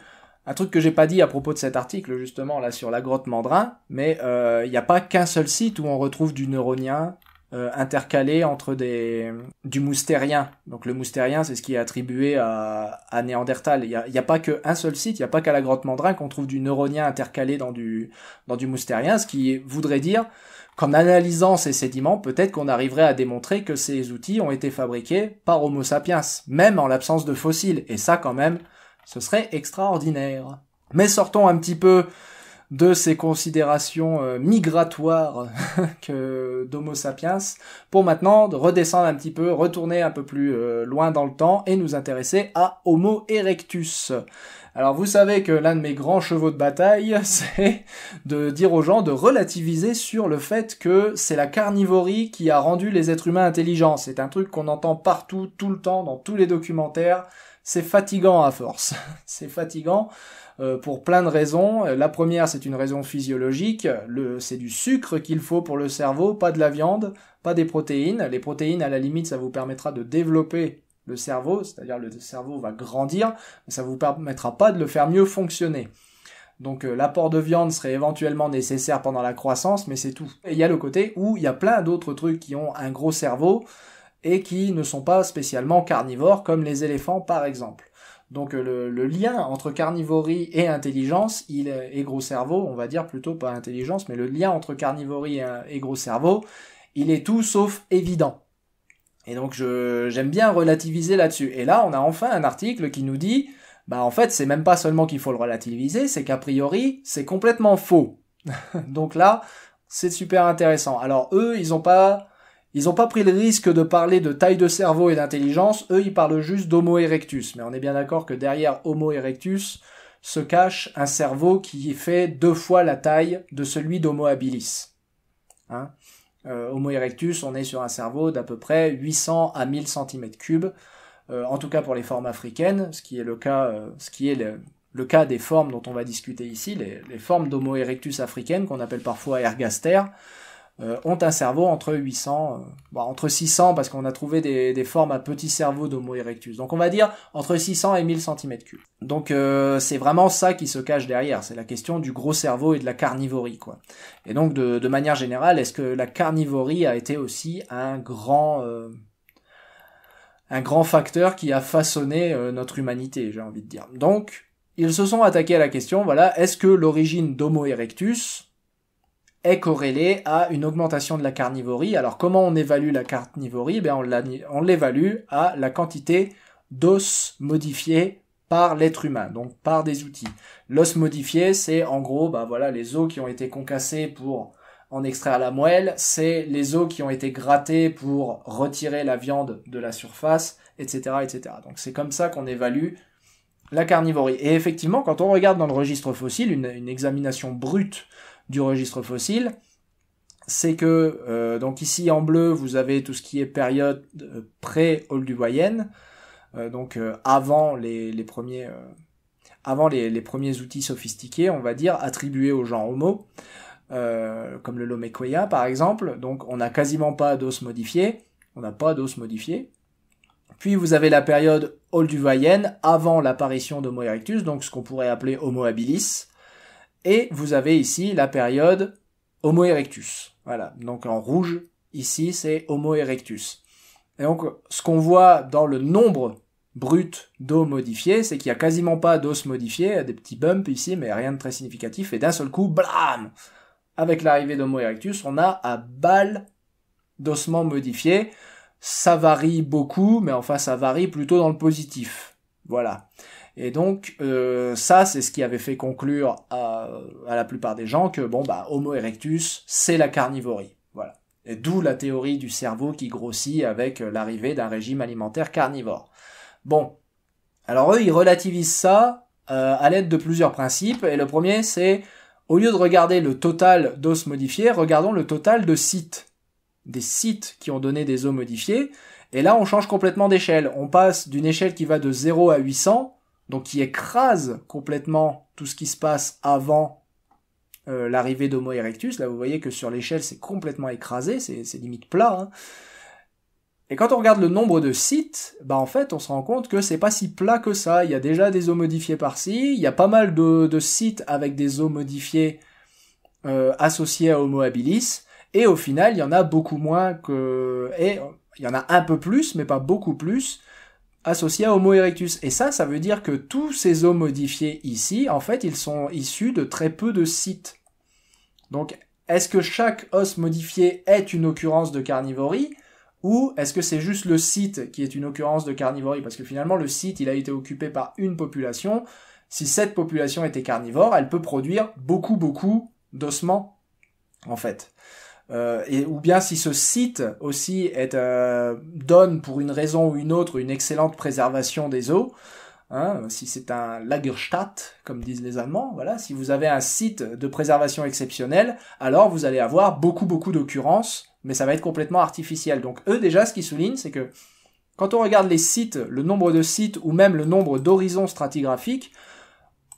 un truc que j'ai pas dit à propos de cet article justement là sur la grotte Mandrin, mais euh, il n'y a pas qu'un seul site où on retrouve du neuronien, euh, intercalé entre des du moustérien. Donc le moustérien, c'est ce qui est attribué à, à Néandertal. Il n'y a, y a, pas qu'un seul site, il n'y a pas qu'à la Grotte Mandrin qu'on trouve du neuronien intercalé dans du, dans du moustérien, ce qui voudrait dire qu'en analysant ces sédiments, peut-être qu'on arriverait à démontrer que ces outils ont été fabriqués par Homo sapiens, même en l'absence de fossiles. Et ça, quand même, ce serait extraordinaire. Mais sortons un petit peu de ces considérations euh, migratoires que d'Homo sapiens pour maintenant de redescendre un petit peu, retourner un peu plus euh, loin dans le temps et nous intéresser à Homo erectus. Alors vous savez que l'un de mes grands chevaux de bataille, c'est de dire aux gens de relativiser sur le fait que c'est la carnivorie qui a rendu les êtres humains intelligents. C'est un truc qu'on entend partout, tout le temps, dans tous les documentaires. C'est fatigant à force. c'est fatigant. Euh, pour plein de raisons. Euh, la première, c'est une raison physiologique. c'est du sucre qu'il faut pour le cerveau, pas de la viande, pas des protéines. Les protéines, à la limite, ça vous permettra de développer le cerveau, c'est-à-dire le cerveau va grandir, mais ça vous permettra pas de le faire mieux fonctionner. Donc euh, l'apport de viande serait éventuellement nécessaire pendant la croissance, mais c'est tout. Et il y a le côté où il y a plein d'autres trucs qui ont un gros cerveau et qui ne sont pas spécialement carnivores, comme les éléphants par exemple. Donc euh, le, lien entre carnivorie et intelligence, il euh, et gros cerveau, on va dire plutôt pas intelligence, mais le lien entre carnivorie euh, et, gros cerveau, il est tout sauf évident. Et donc j'aime bien relativiser là-dessus. Et là, on a enfin un article qui nous dit bah en fait, c'est même pas seulement qu'il faut le relativiser, c'est qu'a priori, c'est complètement faux. donc là, c'est super intéressant. Alors eux, ils ont pas ils n'ont pas pris le risque de parler de taille de cerveau et d'intelligence, eux ils parlent juste d'Homo erectus. Mais on est bien d'accord que derrière Homo erectus se cache un cerveau qui fait deux fois la taille de celui d'Homo habilis. Hein. Euh, homo erectus, on est sur un cerveau d'à peu près 800 à 1000 cm3, euh, en tout cas pour les formes africaines, ce qui est le cas, euh, ce qui est cas des formes dont on va discuter ici, les, les formes d'Homo erectus africaines qu'on appelle parfois ergaster. Euh, ont un cerveau entre 800, euh, bah, entre 600 parce qu'on a trouvé des, formes à petit cerveau d'Homo erectus. Donc on va dire entre 600 et 1000 cm3. Donc euh, c'est vraiment ça qui se cache derrière, c'est la question du gros cerveau et de la carnivorie quoi. Et donc de, manière générale, est-ce que la carnivorie a été aussi un grand un grand facteur qui a façonné notre humanité, j'ai envie de dire. Donc ils se sont attaqués à la question, voilà, est-ce que l'origine d'Homo erectus est corrélé à une augmentation de la carnivorie. Alors comment on évalue la carnivorie ben On l'évalue à la quantité d'os modifiés par l'être humain, donc par des outils. L'os modifié, c'est en gros ben voilà, les os qui ont été concassés pour en extraire la moelle, c'est les os qui ont été grattés pour retirer la viande de la surface, etc. etc. Donc c'est comme ça qu'on évalue la carnivorie. Et effectivement, quand on regarde dans le registre fossile, une examination brute du registre fossile, c'est que euh, donc ici en bleu vous avez tout ce qui est période euh, pré-Olduvoyenne, euh, donc avant les, les premiers avant les, les, premiers outils sophistiqués, on va dire, attribués au genre Homo, comme le Lomequeya par exemple. Donc on n'a quasiment pas d'os modifié, on n'a pas d'os modifié. Puis vous avez la période Olduvoyenne avant l'apparition d'Homo erectus, donc ce qu'on pourrait appeler Homo habilis. Et vous avez ici la période Homo erectus. Voilà, donc en rouge, ici, c'est Homo erectus. Et donc, ce qu'on voit dans le nombre brut d'os modifiés, c'est qu'il n'y a quasiment pas d'os modifiés. il y a des petits bumps ici, mais rien de très significatif, et d'un seul coup, blam Avec l'arrivée d'Homo erectus, on a à balle d'ossements modifiés. Ça varie beaucoup, mais enfin, ça varie plutôt dans le positif. Voilà. Et donc euh, ça, c'est ce qui avait fait conclure à, la plupart des gens que bon bah Homo erectus, c'est la carnivorie. Voilà. Et d'où la théorie du cerveau qui grossit avec l'arrivée d'un régime alimentaire carnivore. Bon, alors eux, ils relativisent ça euh, à l'aide de plusieurs principes. Et le premier, c'est au lieu de regarder le total d'os modifiés, regardons le total de sites. Des sites qui ont donné des os modifiés. Et là, on change complètement d'échelle. On passe d'une échelle qui va de 0 à 800 donc qui écrase complètement tout ce qui se passe avant euh, l'arrivée d'Homo erectus. Là, vous voyez que sur l'échelle, c'est complètement écrasé, c'est limite plat. Hein. Et quand on regarde le nombre de sites, bah en fait, on se rend compte que c'est pas si plat que ça. Il y a déjà des eaux modifiées par-ci, il y a pas mal de, sites avec des eaux modifiées euh, associées à Homo habilis, et au final, il y en a beaucoup moins que... Et il y en a un peu plus, mais pas beaucoup plus, associé à Homo erectus. Et ça, ça veut dire que tous ces os modifiés ici, en fait, ils sont issus de très peu de sites. Donc, est-ce que chaque os modifié est une occurrence de carnivorie ou est-ce que c'est juste le site qui est une occurrence de carnivorie Parce que finalement, le site, il a été occupé par une population. Si cette population était carnivore, elle peut produire beaucoup, beaucoup d'ossements, en fait. Euh, ou bien si ce site aussi euh, donne pour une raison ou une autre une excellente préservation des eaux, hein, si c'est un Lagerstadt, comme disent les Allemands, si vous avez un site de préservation exceptionnelle, alors vous allez avoir beaucoup beaucoup d'occurrences, mais ça va être complètement artificiel. Donc eux déjà, ce qu'ils soulignent, c'est que quand on regarde les sites, le nombre de sites ou même le nombre d'horizons stratigraphiques,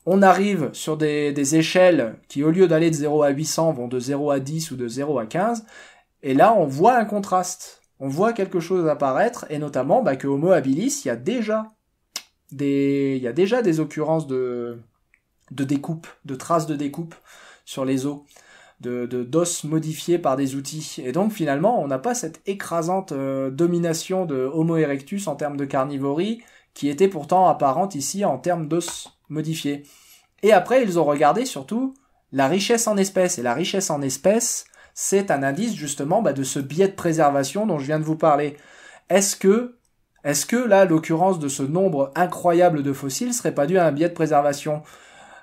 on arrive sur des, échelles qui, au lieu d'aller de 0 à 800, vont de 0 à 10 ou de 0 à 15. Et là, on voit un contraste. On voit quelque chose apparaître, et notamment bah, que Homo habilis, il y a déjà des, il y a déjà des occurrences de, de découpe, de traces de découpe sur les os, de, d'os modifiés par des outils. Et donc finalement, on n'a pas cette écrasante euh, domination de Homo erectus en termes de carnivorie qui était pourtant apparente ici en termes d'os modifiés. Et après, ils ont regardé surtout la richesse en espèces. Et la richesse en espèces, c'est un indice justement bah, de ce biais de préservation dont je viens de vous parler. Est-ce que, que là, l'occurrence de ce nombre incroyable de fossiles serait pas dû à un biais de préservation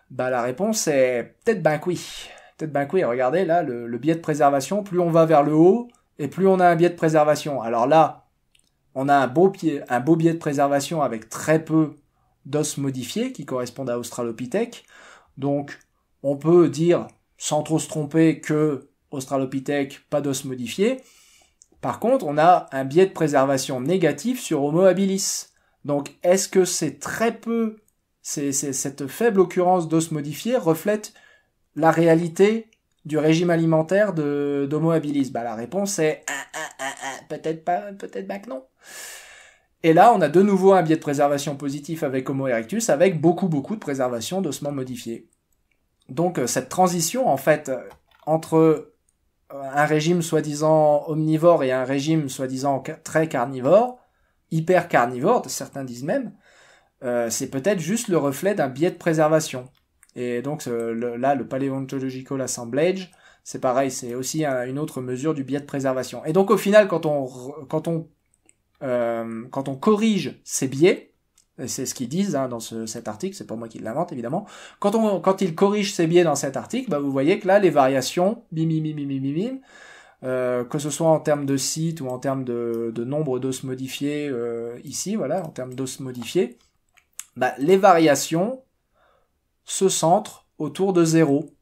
Bah la réponse est peut-être ben oui. Peut-être ben oui. Regardez là, le biais de préservation, plus on va vers le haut, et plus on a un biais de préservation. Alors là, on a un beau, biais de préservation avec très peu d'os modifiés qui correspondent à Australopithèque. Donc, on peut dire, sans trop se tromper, que Australopithèque, pas d'os modifiés. Par contre, on a un biais de préservation négatif sur Homo habilis. Donc, est-ce que c'est très peu, cette faible occurrence d'os modifiés reflète la réalité du régime alimentaire de d'Homo habilis bah, la réponse est ah, ah, ah, peut-être pas, peut-être pas que non. Et là, on a de nouveau un biais de préservation positif avec Homo erectus, avec beaucoup beaucoup de préservation d'ossements modifiés. Donc euh, cette transition en fait euh, entre euh, un régime soi-disant omnivore et un régime soi-disant très carnivore, hyper carnivore, certains disent même, c'est peut-être juste le reflet d'un biais de préservation. Et donc là, le Paleontological Assemblage, c'est pareil, c'est aussi une autre mesure du biais de préservation. Et donc au final, quand on, quand on, euh, quand on corrige ces biais, c'est ce qu'ils disent hein, dans cet article, c'est pas moi qui l'invente évidemment, quand, ils corrigent ces biais dans cet article, bah, vous voyez que là, les variations, bim, euh, que ce soit en termes de sites ou en termes de, nombre d'os modifiés euh, ici, voilà, en termes d'os modifiés, bah, les variations se centre autour de zéro.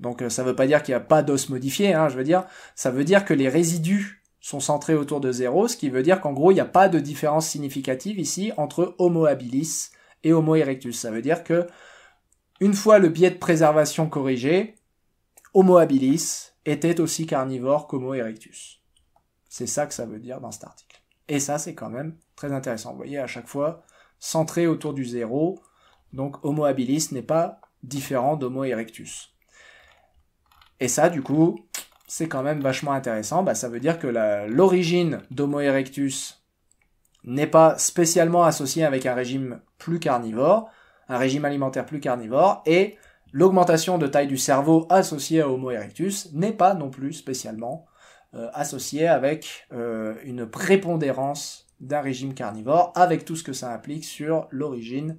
Donc euh, ça ne veut pas dire qu'il n'y a pas d'os modifié, hein, je veux dire, ça veut dire que les résidus sont centrés autour de zéro, ce qui veut dire qu'en gros, il n'y a pas de différence significative ici entre Homo habilis et Homo erectus. Ça veut dire que, une fois le biais de préservation corrigé, Homo habilis était aussi carnivore qu'Homo erectus. C'est ça que ça veut dire dans cet article. Et ça, c'est quand même très intéressant. Vous voyez, à chaque fois, centré autour du zéro, donc Homo habilis n'est pas différent d'Homo erectus. Et ça, du coup, c'est quand même vachement intéressant. Bah, ça veut dire que l'origine d'Homo erectus n'est pas spécialement associée avec un régime plus carnivore, un régime alimentaire plus carnivore, et l'augmentation de taille du cerveau associée à Homo erectus n'est pas non plus spécialement euh, associée avec euh, une prépondérance d'un régime carnivore, avec tout ce que ça implique sur l'origine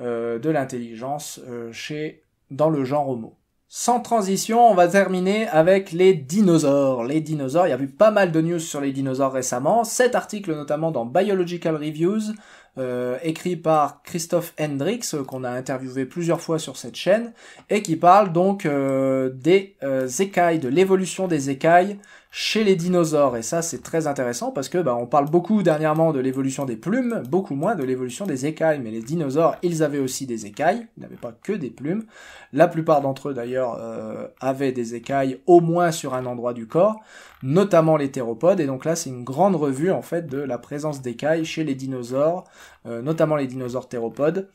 euh, de l'intelligence euh, chez dans le genre homo. Sans transition, on va terminer avec les dinosaures. Les dinosaures, il y a eu pas mal de news sur les dinosaures récemment. Cet article notamment dans Biological Reviews, euh, écrit par Christophe Hendricks, qu'on a interviewé plusieurs fois sur cette chaîne, et qui parle donc des écailles, de l'évolution des écailles chez les dinosaures. Et ça, c'est très intéressant parce que bah, on parle beaucoup dernièrement de l'évolution des plumes, beaucoup moins de l'évolution des écailles. Mais les dinosaures, ils avaient aussi des écailles, ils n'avaient pas que des plumes. La plupart d'entre eux, d'ailleurs, euh, avaient des écailles au moins sur un endroit du corps, notamment les théropodes. Et donc là, c'est une grande revue, en fait, de la présence d'écailles chez les dinosaures, euh, notamment les dinosaures théropodes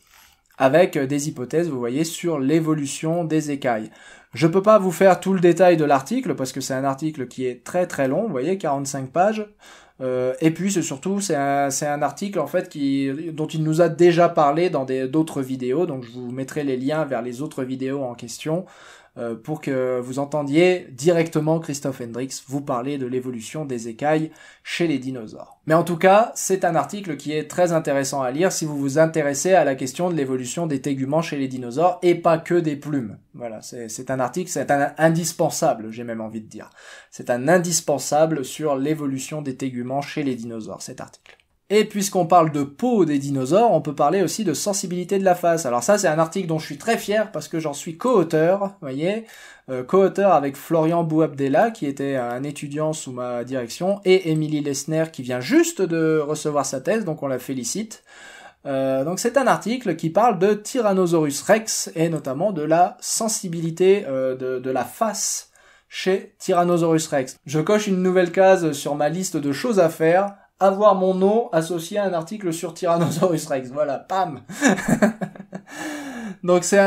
avec des hypothèses, vous voyez, sur l'évolution des écailles. Je peux pas vous faire tout le détail de l'article parce que c'est un article qui est très très long, vous voyez, 45 pages. Euh, et puis c'est surtout c'est un, un, article en fait qui, dont il nous a déjà parlé dans d'autres vidéos, donc je vous mettrai les liens vers les autres vidéos en question euh, pour que vous entendiez directement Christophe Hendrix vous parler de l'évolution des écailles chez les dinosaures. Mais en tout cas, c'est un article qui est très intéressant à lire si vous vous intéressez à la question de l'évolution des téguments chez les dinosaures et pas que des plumes. Voilà, c'est un article, c'est un indispensable, j'ai même envie de dire. C'est un indispensable sur l'évolution des téguments chez les dinosaures, cet article. Et puisqu'on parle de peau des dinosaures, on peut parler aussi de sensibilité de la face. Alors ça, c'est un article dont je suis très fier parce que j'en suis co-auteur, voyez, euh, co-auteur avec Florian Bouabdella qui était un étudiant sous ma direction et Émilie Lesner qui vient juste de recevoir sa thèse, donc on la félicite. Euh, donc c'est un article qui parle de Tyrannosaurus rex et notamment de la sensibilité euh, de la face chez Tyrannosaurus rex. Je coche une nouvelle case sur ma liste de choses à faire avoir mon nom associé à un article sur Tyrannosaurus Rex. Voilà, pam Donc c'est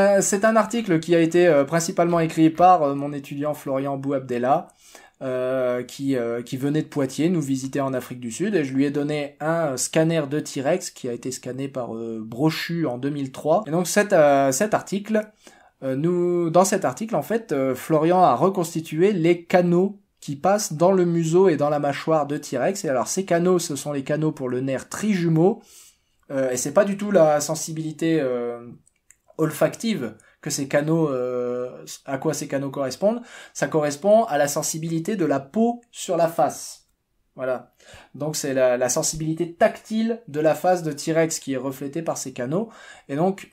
un, article qui a été euh, principalement écrit par euh, mon étudiant Florian Bouabdella, euh, qui, venait de Poitiers, nous visitait en Afrique du Sud, et je lui ai donné un scanner de T-Rex qui a été scanné par Brochu en 2003. Et donc cet, article, dans cet article en fait, Florian a reconstitué les canaux qui passe dans le museau et dans la mâchoire de T-Rex. Et alors ces canaux, ce sont les canaux pour le nerf trijumeau. Euh, et c'est pas du tout la sensibilité euh, olfactive que ces canaux, euh, à quoi ces canaux correspondent. Ça correspond à la sensibilité de la peau sur la face. Voilà. Donc c'est la, sensibilité tactile de la face de T-Rex qui est reflétée par ces canaux. Et donc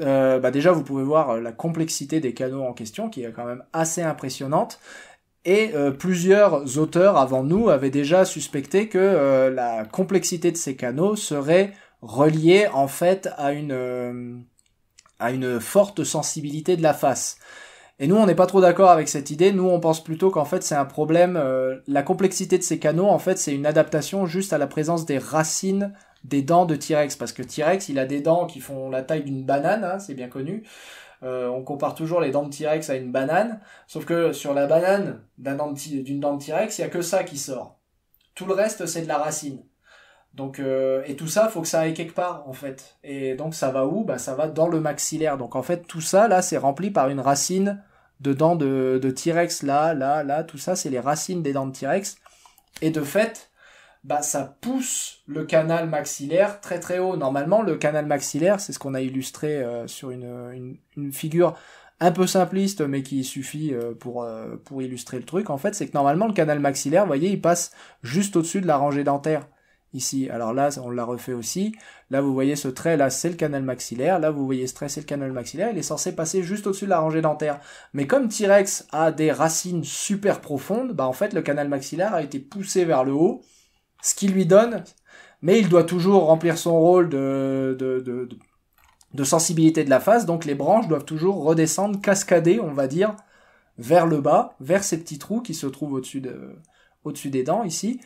euh, bah, déjà vous pouvez voir la complexité des canaux en question qui est quand même assez impressionnante et euh, plusieurs auteurs avant nous avaient déjà suspecté que euh, la complexité de ces canaux serait reliée en fait à une, euh, à une forte sensibilité de la face. Et nous, on n'est pas trop d'accord avec cette idée. Nous, on pense plutôt qu'en fait, c'est un problème. la complexité de ces canaux, en fait, c'est une adaptation juste à la présence des racines des dents de T-Rex. Parce que T-Rex, il a des dents qui font la taille d'une banane, hein, c'est bien connu. Euh, on compare toujours les dents de T-Rex à une banane, sauf que sur la banane d'une dent de T-Rex, il n'y a que ça qui sort. Tout le reste, c'est de la racine. Donc euh, et tout ça, faut que ça aille quelque part en fait. Et donc ça va où Bah ça va dans le maxillaire. Donc en fait tout ça là, c'est rempli par une racine de dents de, de T-Rex là, là, là. Tout ça, c'est les racines des dents de T-Rex. Et de fait, bah ça pousse le canal maxillaire très très haut. Normalement, le canal maxillaire, c'est ce qu'on a illustré euh, sur une, une, figure un peu simpliste, mais qui suffit euh, pour, euh, pour illustrer le truc. En fait, c'est que normalement, le canal maxillaire, vous voyez, il passe juste au-dessus de la rangée dentaire. Ici, alors là, on l'a refait aussi. Là, vous voyez ce trait, là, c'est le canal maxillaire. Là, vous voyez ce trait, c'est le canal maxillaire. Il est censé passer juste au-dessus de la rangée dentaire. Mais comme T-Rex a des racines super profondes, bah en fait, le canal maxillaire a été poussé vers le haut ce qui lui donne, mais il doit toujours remplir son rôle de, sensibilité de la face, donc les branches doivent toujours redescendre, cascader, on va dire, vers le bas, vers ces petits trous qui se trouvent au-dessus des dents ici.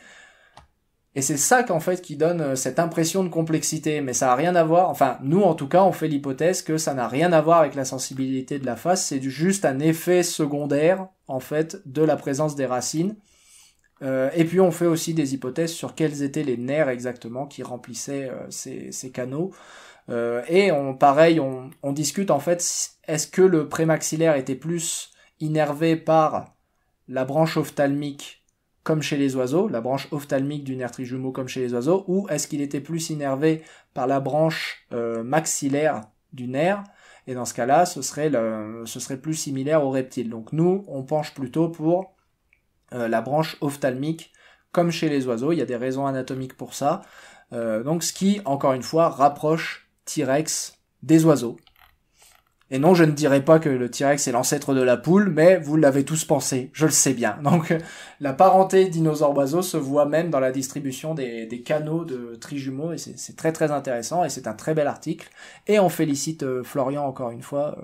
Et c'est ça qu'en fait qui donne euh, cette impression de complexité, mais ça n'a rien à voir, enfin nous en tout cas on fait l'hypothèse que ça n'a rien à voir avec la sensibilité de la face, c'est juste un effet secondaire en fait de la présence des racines euh, et puis on fait aussi des hypothèses sur quels étaient les nerfs exactement qui remplissaient euh, ces, canaux. Euh, et on, pareil, on, discute en fait, est-ce que le prémaxillaire était plus innervé par la branche ophtalmique comme chez les oiseaux, la branche ophtalmique du nerf trijumeau comme chez les oiseaux, ou est-ce qu'il était plus innervé par la branche maxillaire du nerf Et dans ce cas-là, ce serait, ce serait plus similaire aux reptiles. Donc nous, on penche plutôt pour euh, la branche ophtalmique, comme chez les oiseaux, il y a des raisons anatomiques pour ça. Euh, donc ce qui, encore une fois, rapproche T-Rex des oiseaux. Et non, je ne dirais pas que le T-Rex est l'ancêtre de la poule, mais vous l'avez tous pensé, je le sais bien. Donc la parenté dinosaure-oiseau se voit même dans la distribution des, des canaux de trijumeaux, et c'est très très intéressant, et c'est un très bel article. Et on félicite euh, Florian encore une fois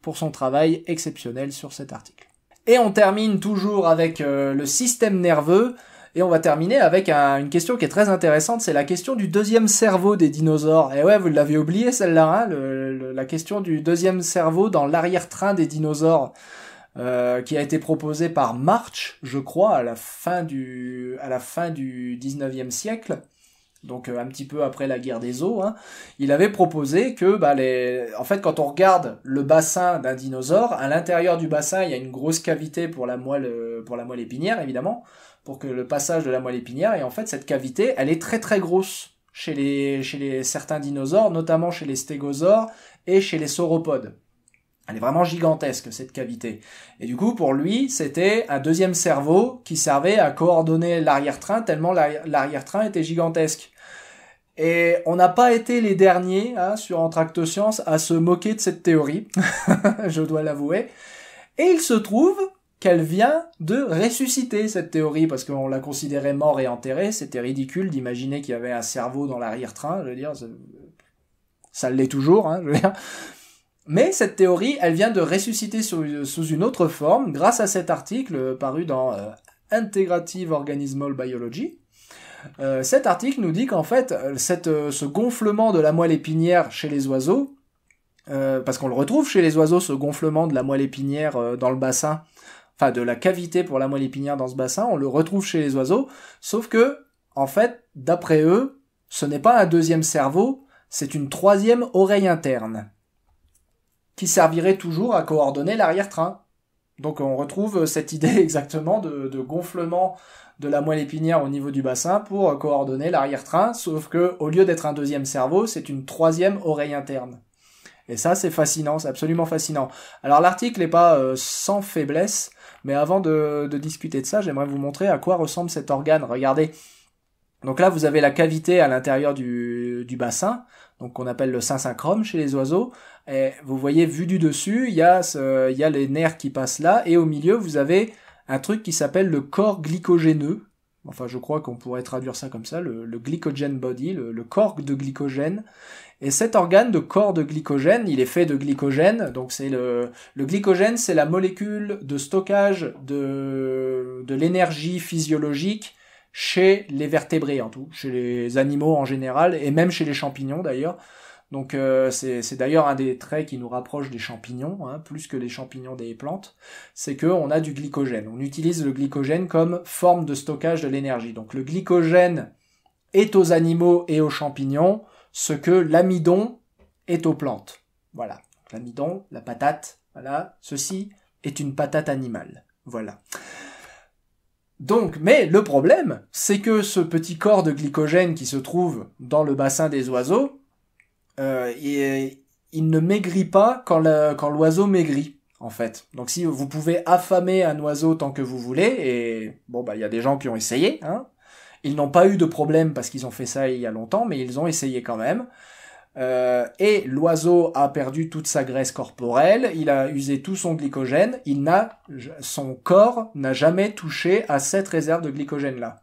pour son travail exceptionnel sur cet article. Et on termine toujours avec euh, le système nerveux. Et on va terminer avec une question qui est très intéressante, c'est la question du deuxième cerveau des dinosaures. Et ouais, vous l'avez oublié celle-là, hein, la question du deuxième cerveau dans l'arrière-train des dinosaures, euh, qui a été proposée par March, je crois, à la fin du, à la fin du 19e siècle donc euh, un petit peu après la guerre des eaux, hein, il avait proposé que, bah, en fait, quand on regarde le bassin d'un dinosaure, à l'intérieur du bassin, il y a une grosse cavité pour la moelle, euh, pour la moelle épinière, évidemment, pour que le passage de la moelle épinière, et en fait, cette cavité, elle est très très grosse chez les, chez certains dinosaures, notamment chez les stégosaures et chez les sauropodes. Elle est vraiment gigantesque, cette cavité. Et du coup, pour lui, c'était un deuxième cerveau qui servait à coordonner l'arrière-train, tellement l'arrière-train était gigantesque. Et on n'a pas été les derniers hein, sur Entracte Science à se moquer de cette théorie, je dois l'avouer. Et il se trouve qu'elle vient de ressusciter cette théorie, parce qu'on la considérait mort et enterrée, c'était ridicule d'imaginer qu'il y avait un cerveau dans l'arrière-train, je veux dire, ça, l'est toujours, hein, je veux dire. Mais cette théorie, elle vient de ressusciter sous, une autre forme grâce à cet article paru dans euh, Integrative Organismal Biology, euh, cet article nous dit qu'en fait, euh, euh, ce gonflement de la moelle épinière chez les oiseaux, parce qu'on le retrouve chez les oiseaux, ce gonflement de la moelle épinière dans le bassin, enfin de la cavité pour la moelle épinière dans ce bassin, on le retrouve chez les oiseaux, sauf que, en fait, d'après eux, ce n'est pas un deuxième cerveau, c'est une troisième oreille interne, qui servirait toujours à coordonner l'arrière-train, donc on retrouve euh, cette idée exactement de, gonflement de la moelle épinière au niveau du bassin pour euh, coordonner l'arrière-train, sauf que au lieu d'être un deuxième cerveau, c'est une troisième oreille interne. Et ça, c'est fascinant, c'est absolument fascinant. Alors l'article n'est pas euh, sans faiblesse, mais avant de, discuter de ça, j'aimerais vous montrer à quoi ressemble cet organe. Regardez. Donc là, vous avez la cavité à l'intérieur du, du bassin, donc qu'on appelle le synchrome chez les oiseaux, et eh, vous voyez, vu du dessus, il y, a les nerfs qui passent là, et au milieu, vous avez un truc qui s'appelle le corps glycogéneux. Enfin, je crois qu'on pourrait traduire ça comme ça, le, glycogen body, le, le, corps de glycogène. Et cet organe de corps de glycogène, il est fait de glycogène. Donc c'est le, glycogène, c'est la molécule de stockage de, de l'énergie physiologique chez les vertébrés en tout, chez les animaux en général, et même chez les champignons d'ailleurs. Donc euh, c'est d'ailleurs un des traits qui nous rapproche des champignons, hein, plus que les champignons des plantes, c'est qu'on a du glycogène. On utilise le glycogène comme forme de stockage de l'énergie. Donc le glycogène est aux animaux et aux champignons ce que l'amidon est aux plantes. Voilà. L'amidon, la patate, voilà. Ceci est une patate animale. Voilà. Donc, mais le problème, c'est que ce petit corps de glycogène qui se trouve dans le bassin des oiseaux, il, euh, euh, il, ne maigrit pas quand l'oiseau quand maigrit en fait. Donc si vous pouvez affamer un oiseau tant que vous voulez, et bon bah il y a des gens qui ont essayé, hein. Ils n'ont pas eu de problème parce qu'ils ont fait ça il y a longtemps, mais ils ont essayé quand même. Euh, et l'oiseau a perdu toute sa graisse corporelle, il a usé tout son glycogène, il n'a son corps n'a jamais touché à cette réserve de glycogène là.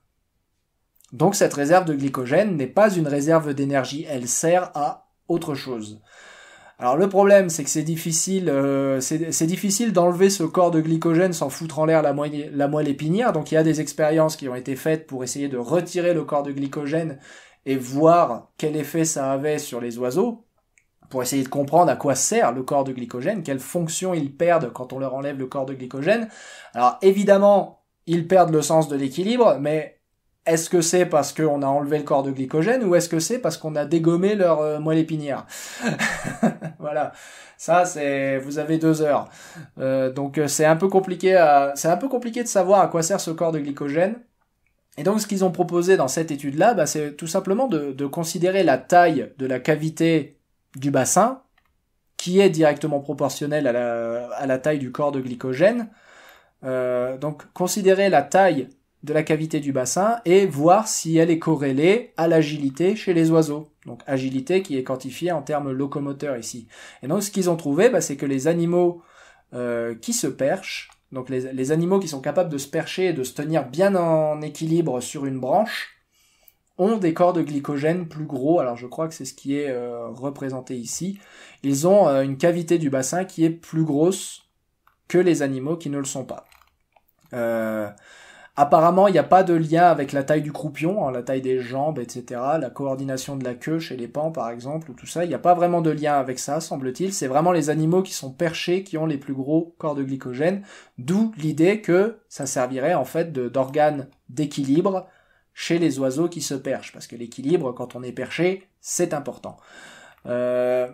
Donc cette réserve de glycogène n'est pas une réserve d'énergie, elle sert à autre chose. Alors le problème, c'est que c'est difficile, euh, c'est difficile d'enlever ce corps de glycogène sans foutre en l'air la moelle, la moelle épinière. Donc il y a des expériences qui ont été faites pour essayer de retirer le corps de glycogène et voir quel effet ça avait sur les oiseaux, pour essayer de comprendre à quoi sert le corps de glycogène, quelle fonction ils perdent quand on leur enlève le corps de glycogène. Alors évidemment, ils perdent le sens de l'équilibre, mais est-ce que c'est parce qu'on a enlevé le corps de glycogène ou est-ce que c'est parce qu'on a dégommé leur euh, moelle épinière Voilà, ça c'est vous avez deux heures, euh, donc euh, c'est un peu compliqué c'est un peu compliqué de savoir à quoi sert ce corps de glycogène. Et donc ce qu'ils ont proposé dans cette étude-là, bah, c'est tout simplement de, considérer la taille de la cavité du bassin qui est directement proportionnelle à la, taille du corps de glycogène. donc considérer la taille de la cavité du bassin et voir si elle est corrélée à l'agilité chez les oiseaux. Donc agilité qui est quantifiée en termes locomoteurs ici. Et donc ce qu'ils ont trouvé, bah, c'est que les animaux euh, qui se perchent, donc les, animaux qui sont capables de se percher et de se tenir bien en équilibre sur une branche, ont des corps de glycogène plus gros, alors je crois que c'est ce qui est euh, représenté ici. Ils ont euh, une cavité du bassin qui est plus grosse que les animaux qui ne le sont pas. Apparemment, il n'y a pas de lien avec la taille du croupion, hein, la taille des jambes, etc., la coordination de la queue chez les pans, par exemple, ou tout ça. Il n'y a pas vraiment de lien avec ça, semble-t-il. C'est vraiment les animaux qui sont perchés qui ont les plus gros corps de glycogène. D'où l'idée que ça servirait, en fait, d'organe d'équilibre chez les oiseaux qui se perchent. Parce que l'équilibre, quand on est perché, c'est important. Euh,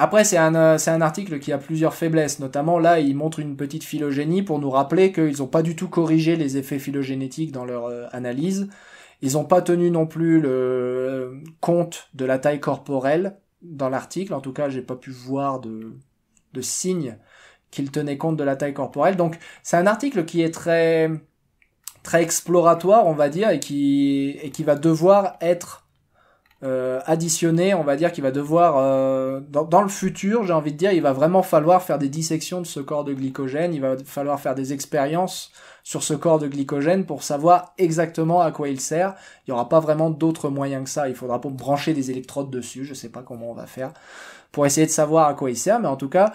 après, c'est un, euh, un article qui a plusieurs faiblesses. Notamment, là, il montre une petite phylogénie pour nous rappeler qu'ils n'ont pas du tout corrigé les effets phylogénétiques dans leur euh, analyse. Ils n'ont pas tenu non plus le euh, compte de la taille corporelle dans l'article. En tout cas, j'ai pas pu voir de, de signes qu'ils tenaient compte de la taille corporelle. Donc, c'est un article qui est très, très exploratoire, on va dire, et qui, et qui va devoir être additionner, euh, additionné, on va dire qu'il va devoir, euh, dans, le futur, j'ai envie de dire, il va vraiment falloir faire des dissections de ce corps de glycogène, il va falloir faire des expériences sur ce corps de glycogène pour savoir exactement à quoi il sert. Il n'y aura pas vraiment d'autres moyens que ça. Il faudra pour brancher des électrodes dessus, je sais pas comment on va faire, pour essayer de savoir à quoi il sert, mais en tout cas,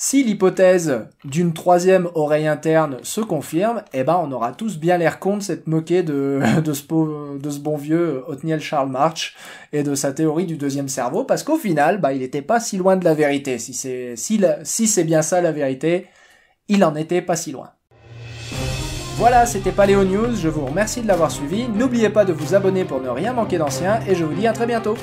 si l'hypothèse d'une troisième oreille interne se confirme, eh ben on aura tous bien l'air contre cette s'être moqué de, de, ce bon vieux Othniel Charles March et de sa théorie du deuxième cerveau, parce qu'au final, bah, il n'était pas si loin de la vérité. Si c'est si si bien ça la vérité, il en était pas si loin. Voilà, c'était Paléo News, je vous remercie de l'avoir suivi, n'oubliez pas de vous abonner pour ne rien manquer d'ancien, et je vous dis à très bientôt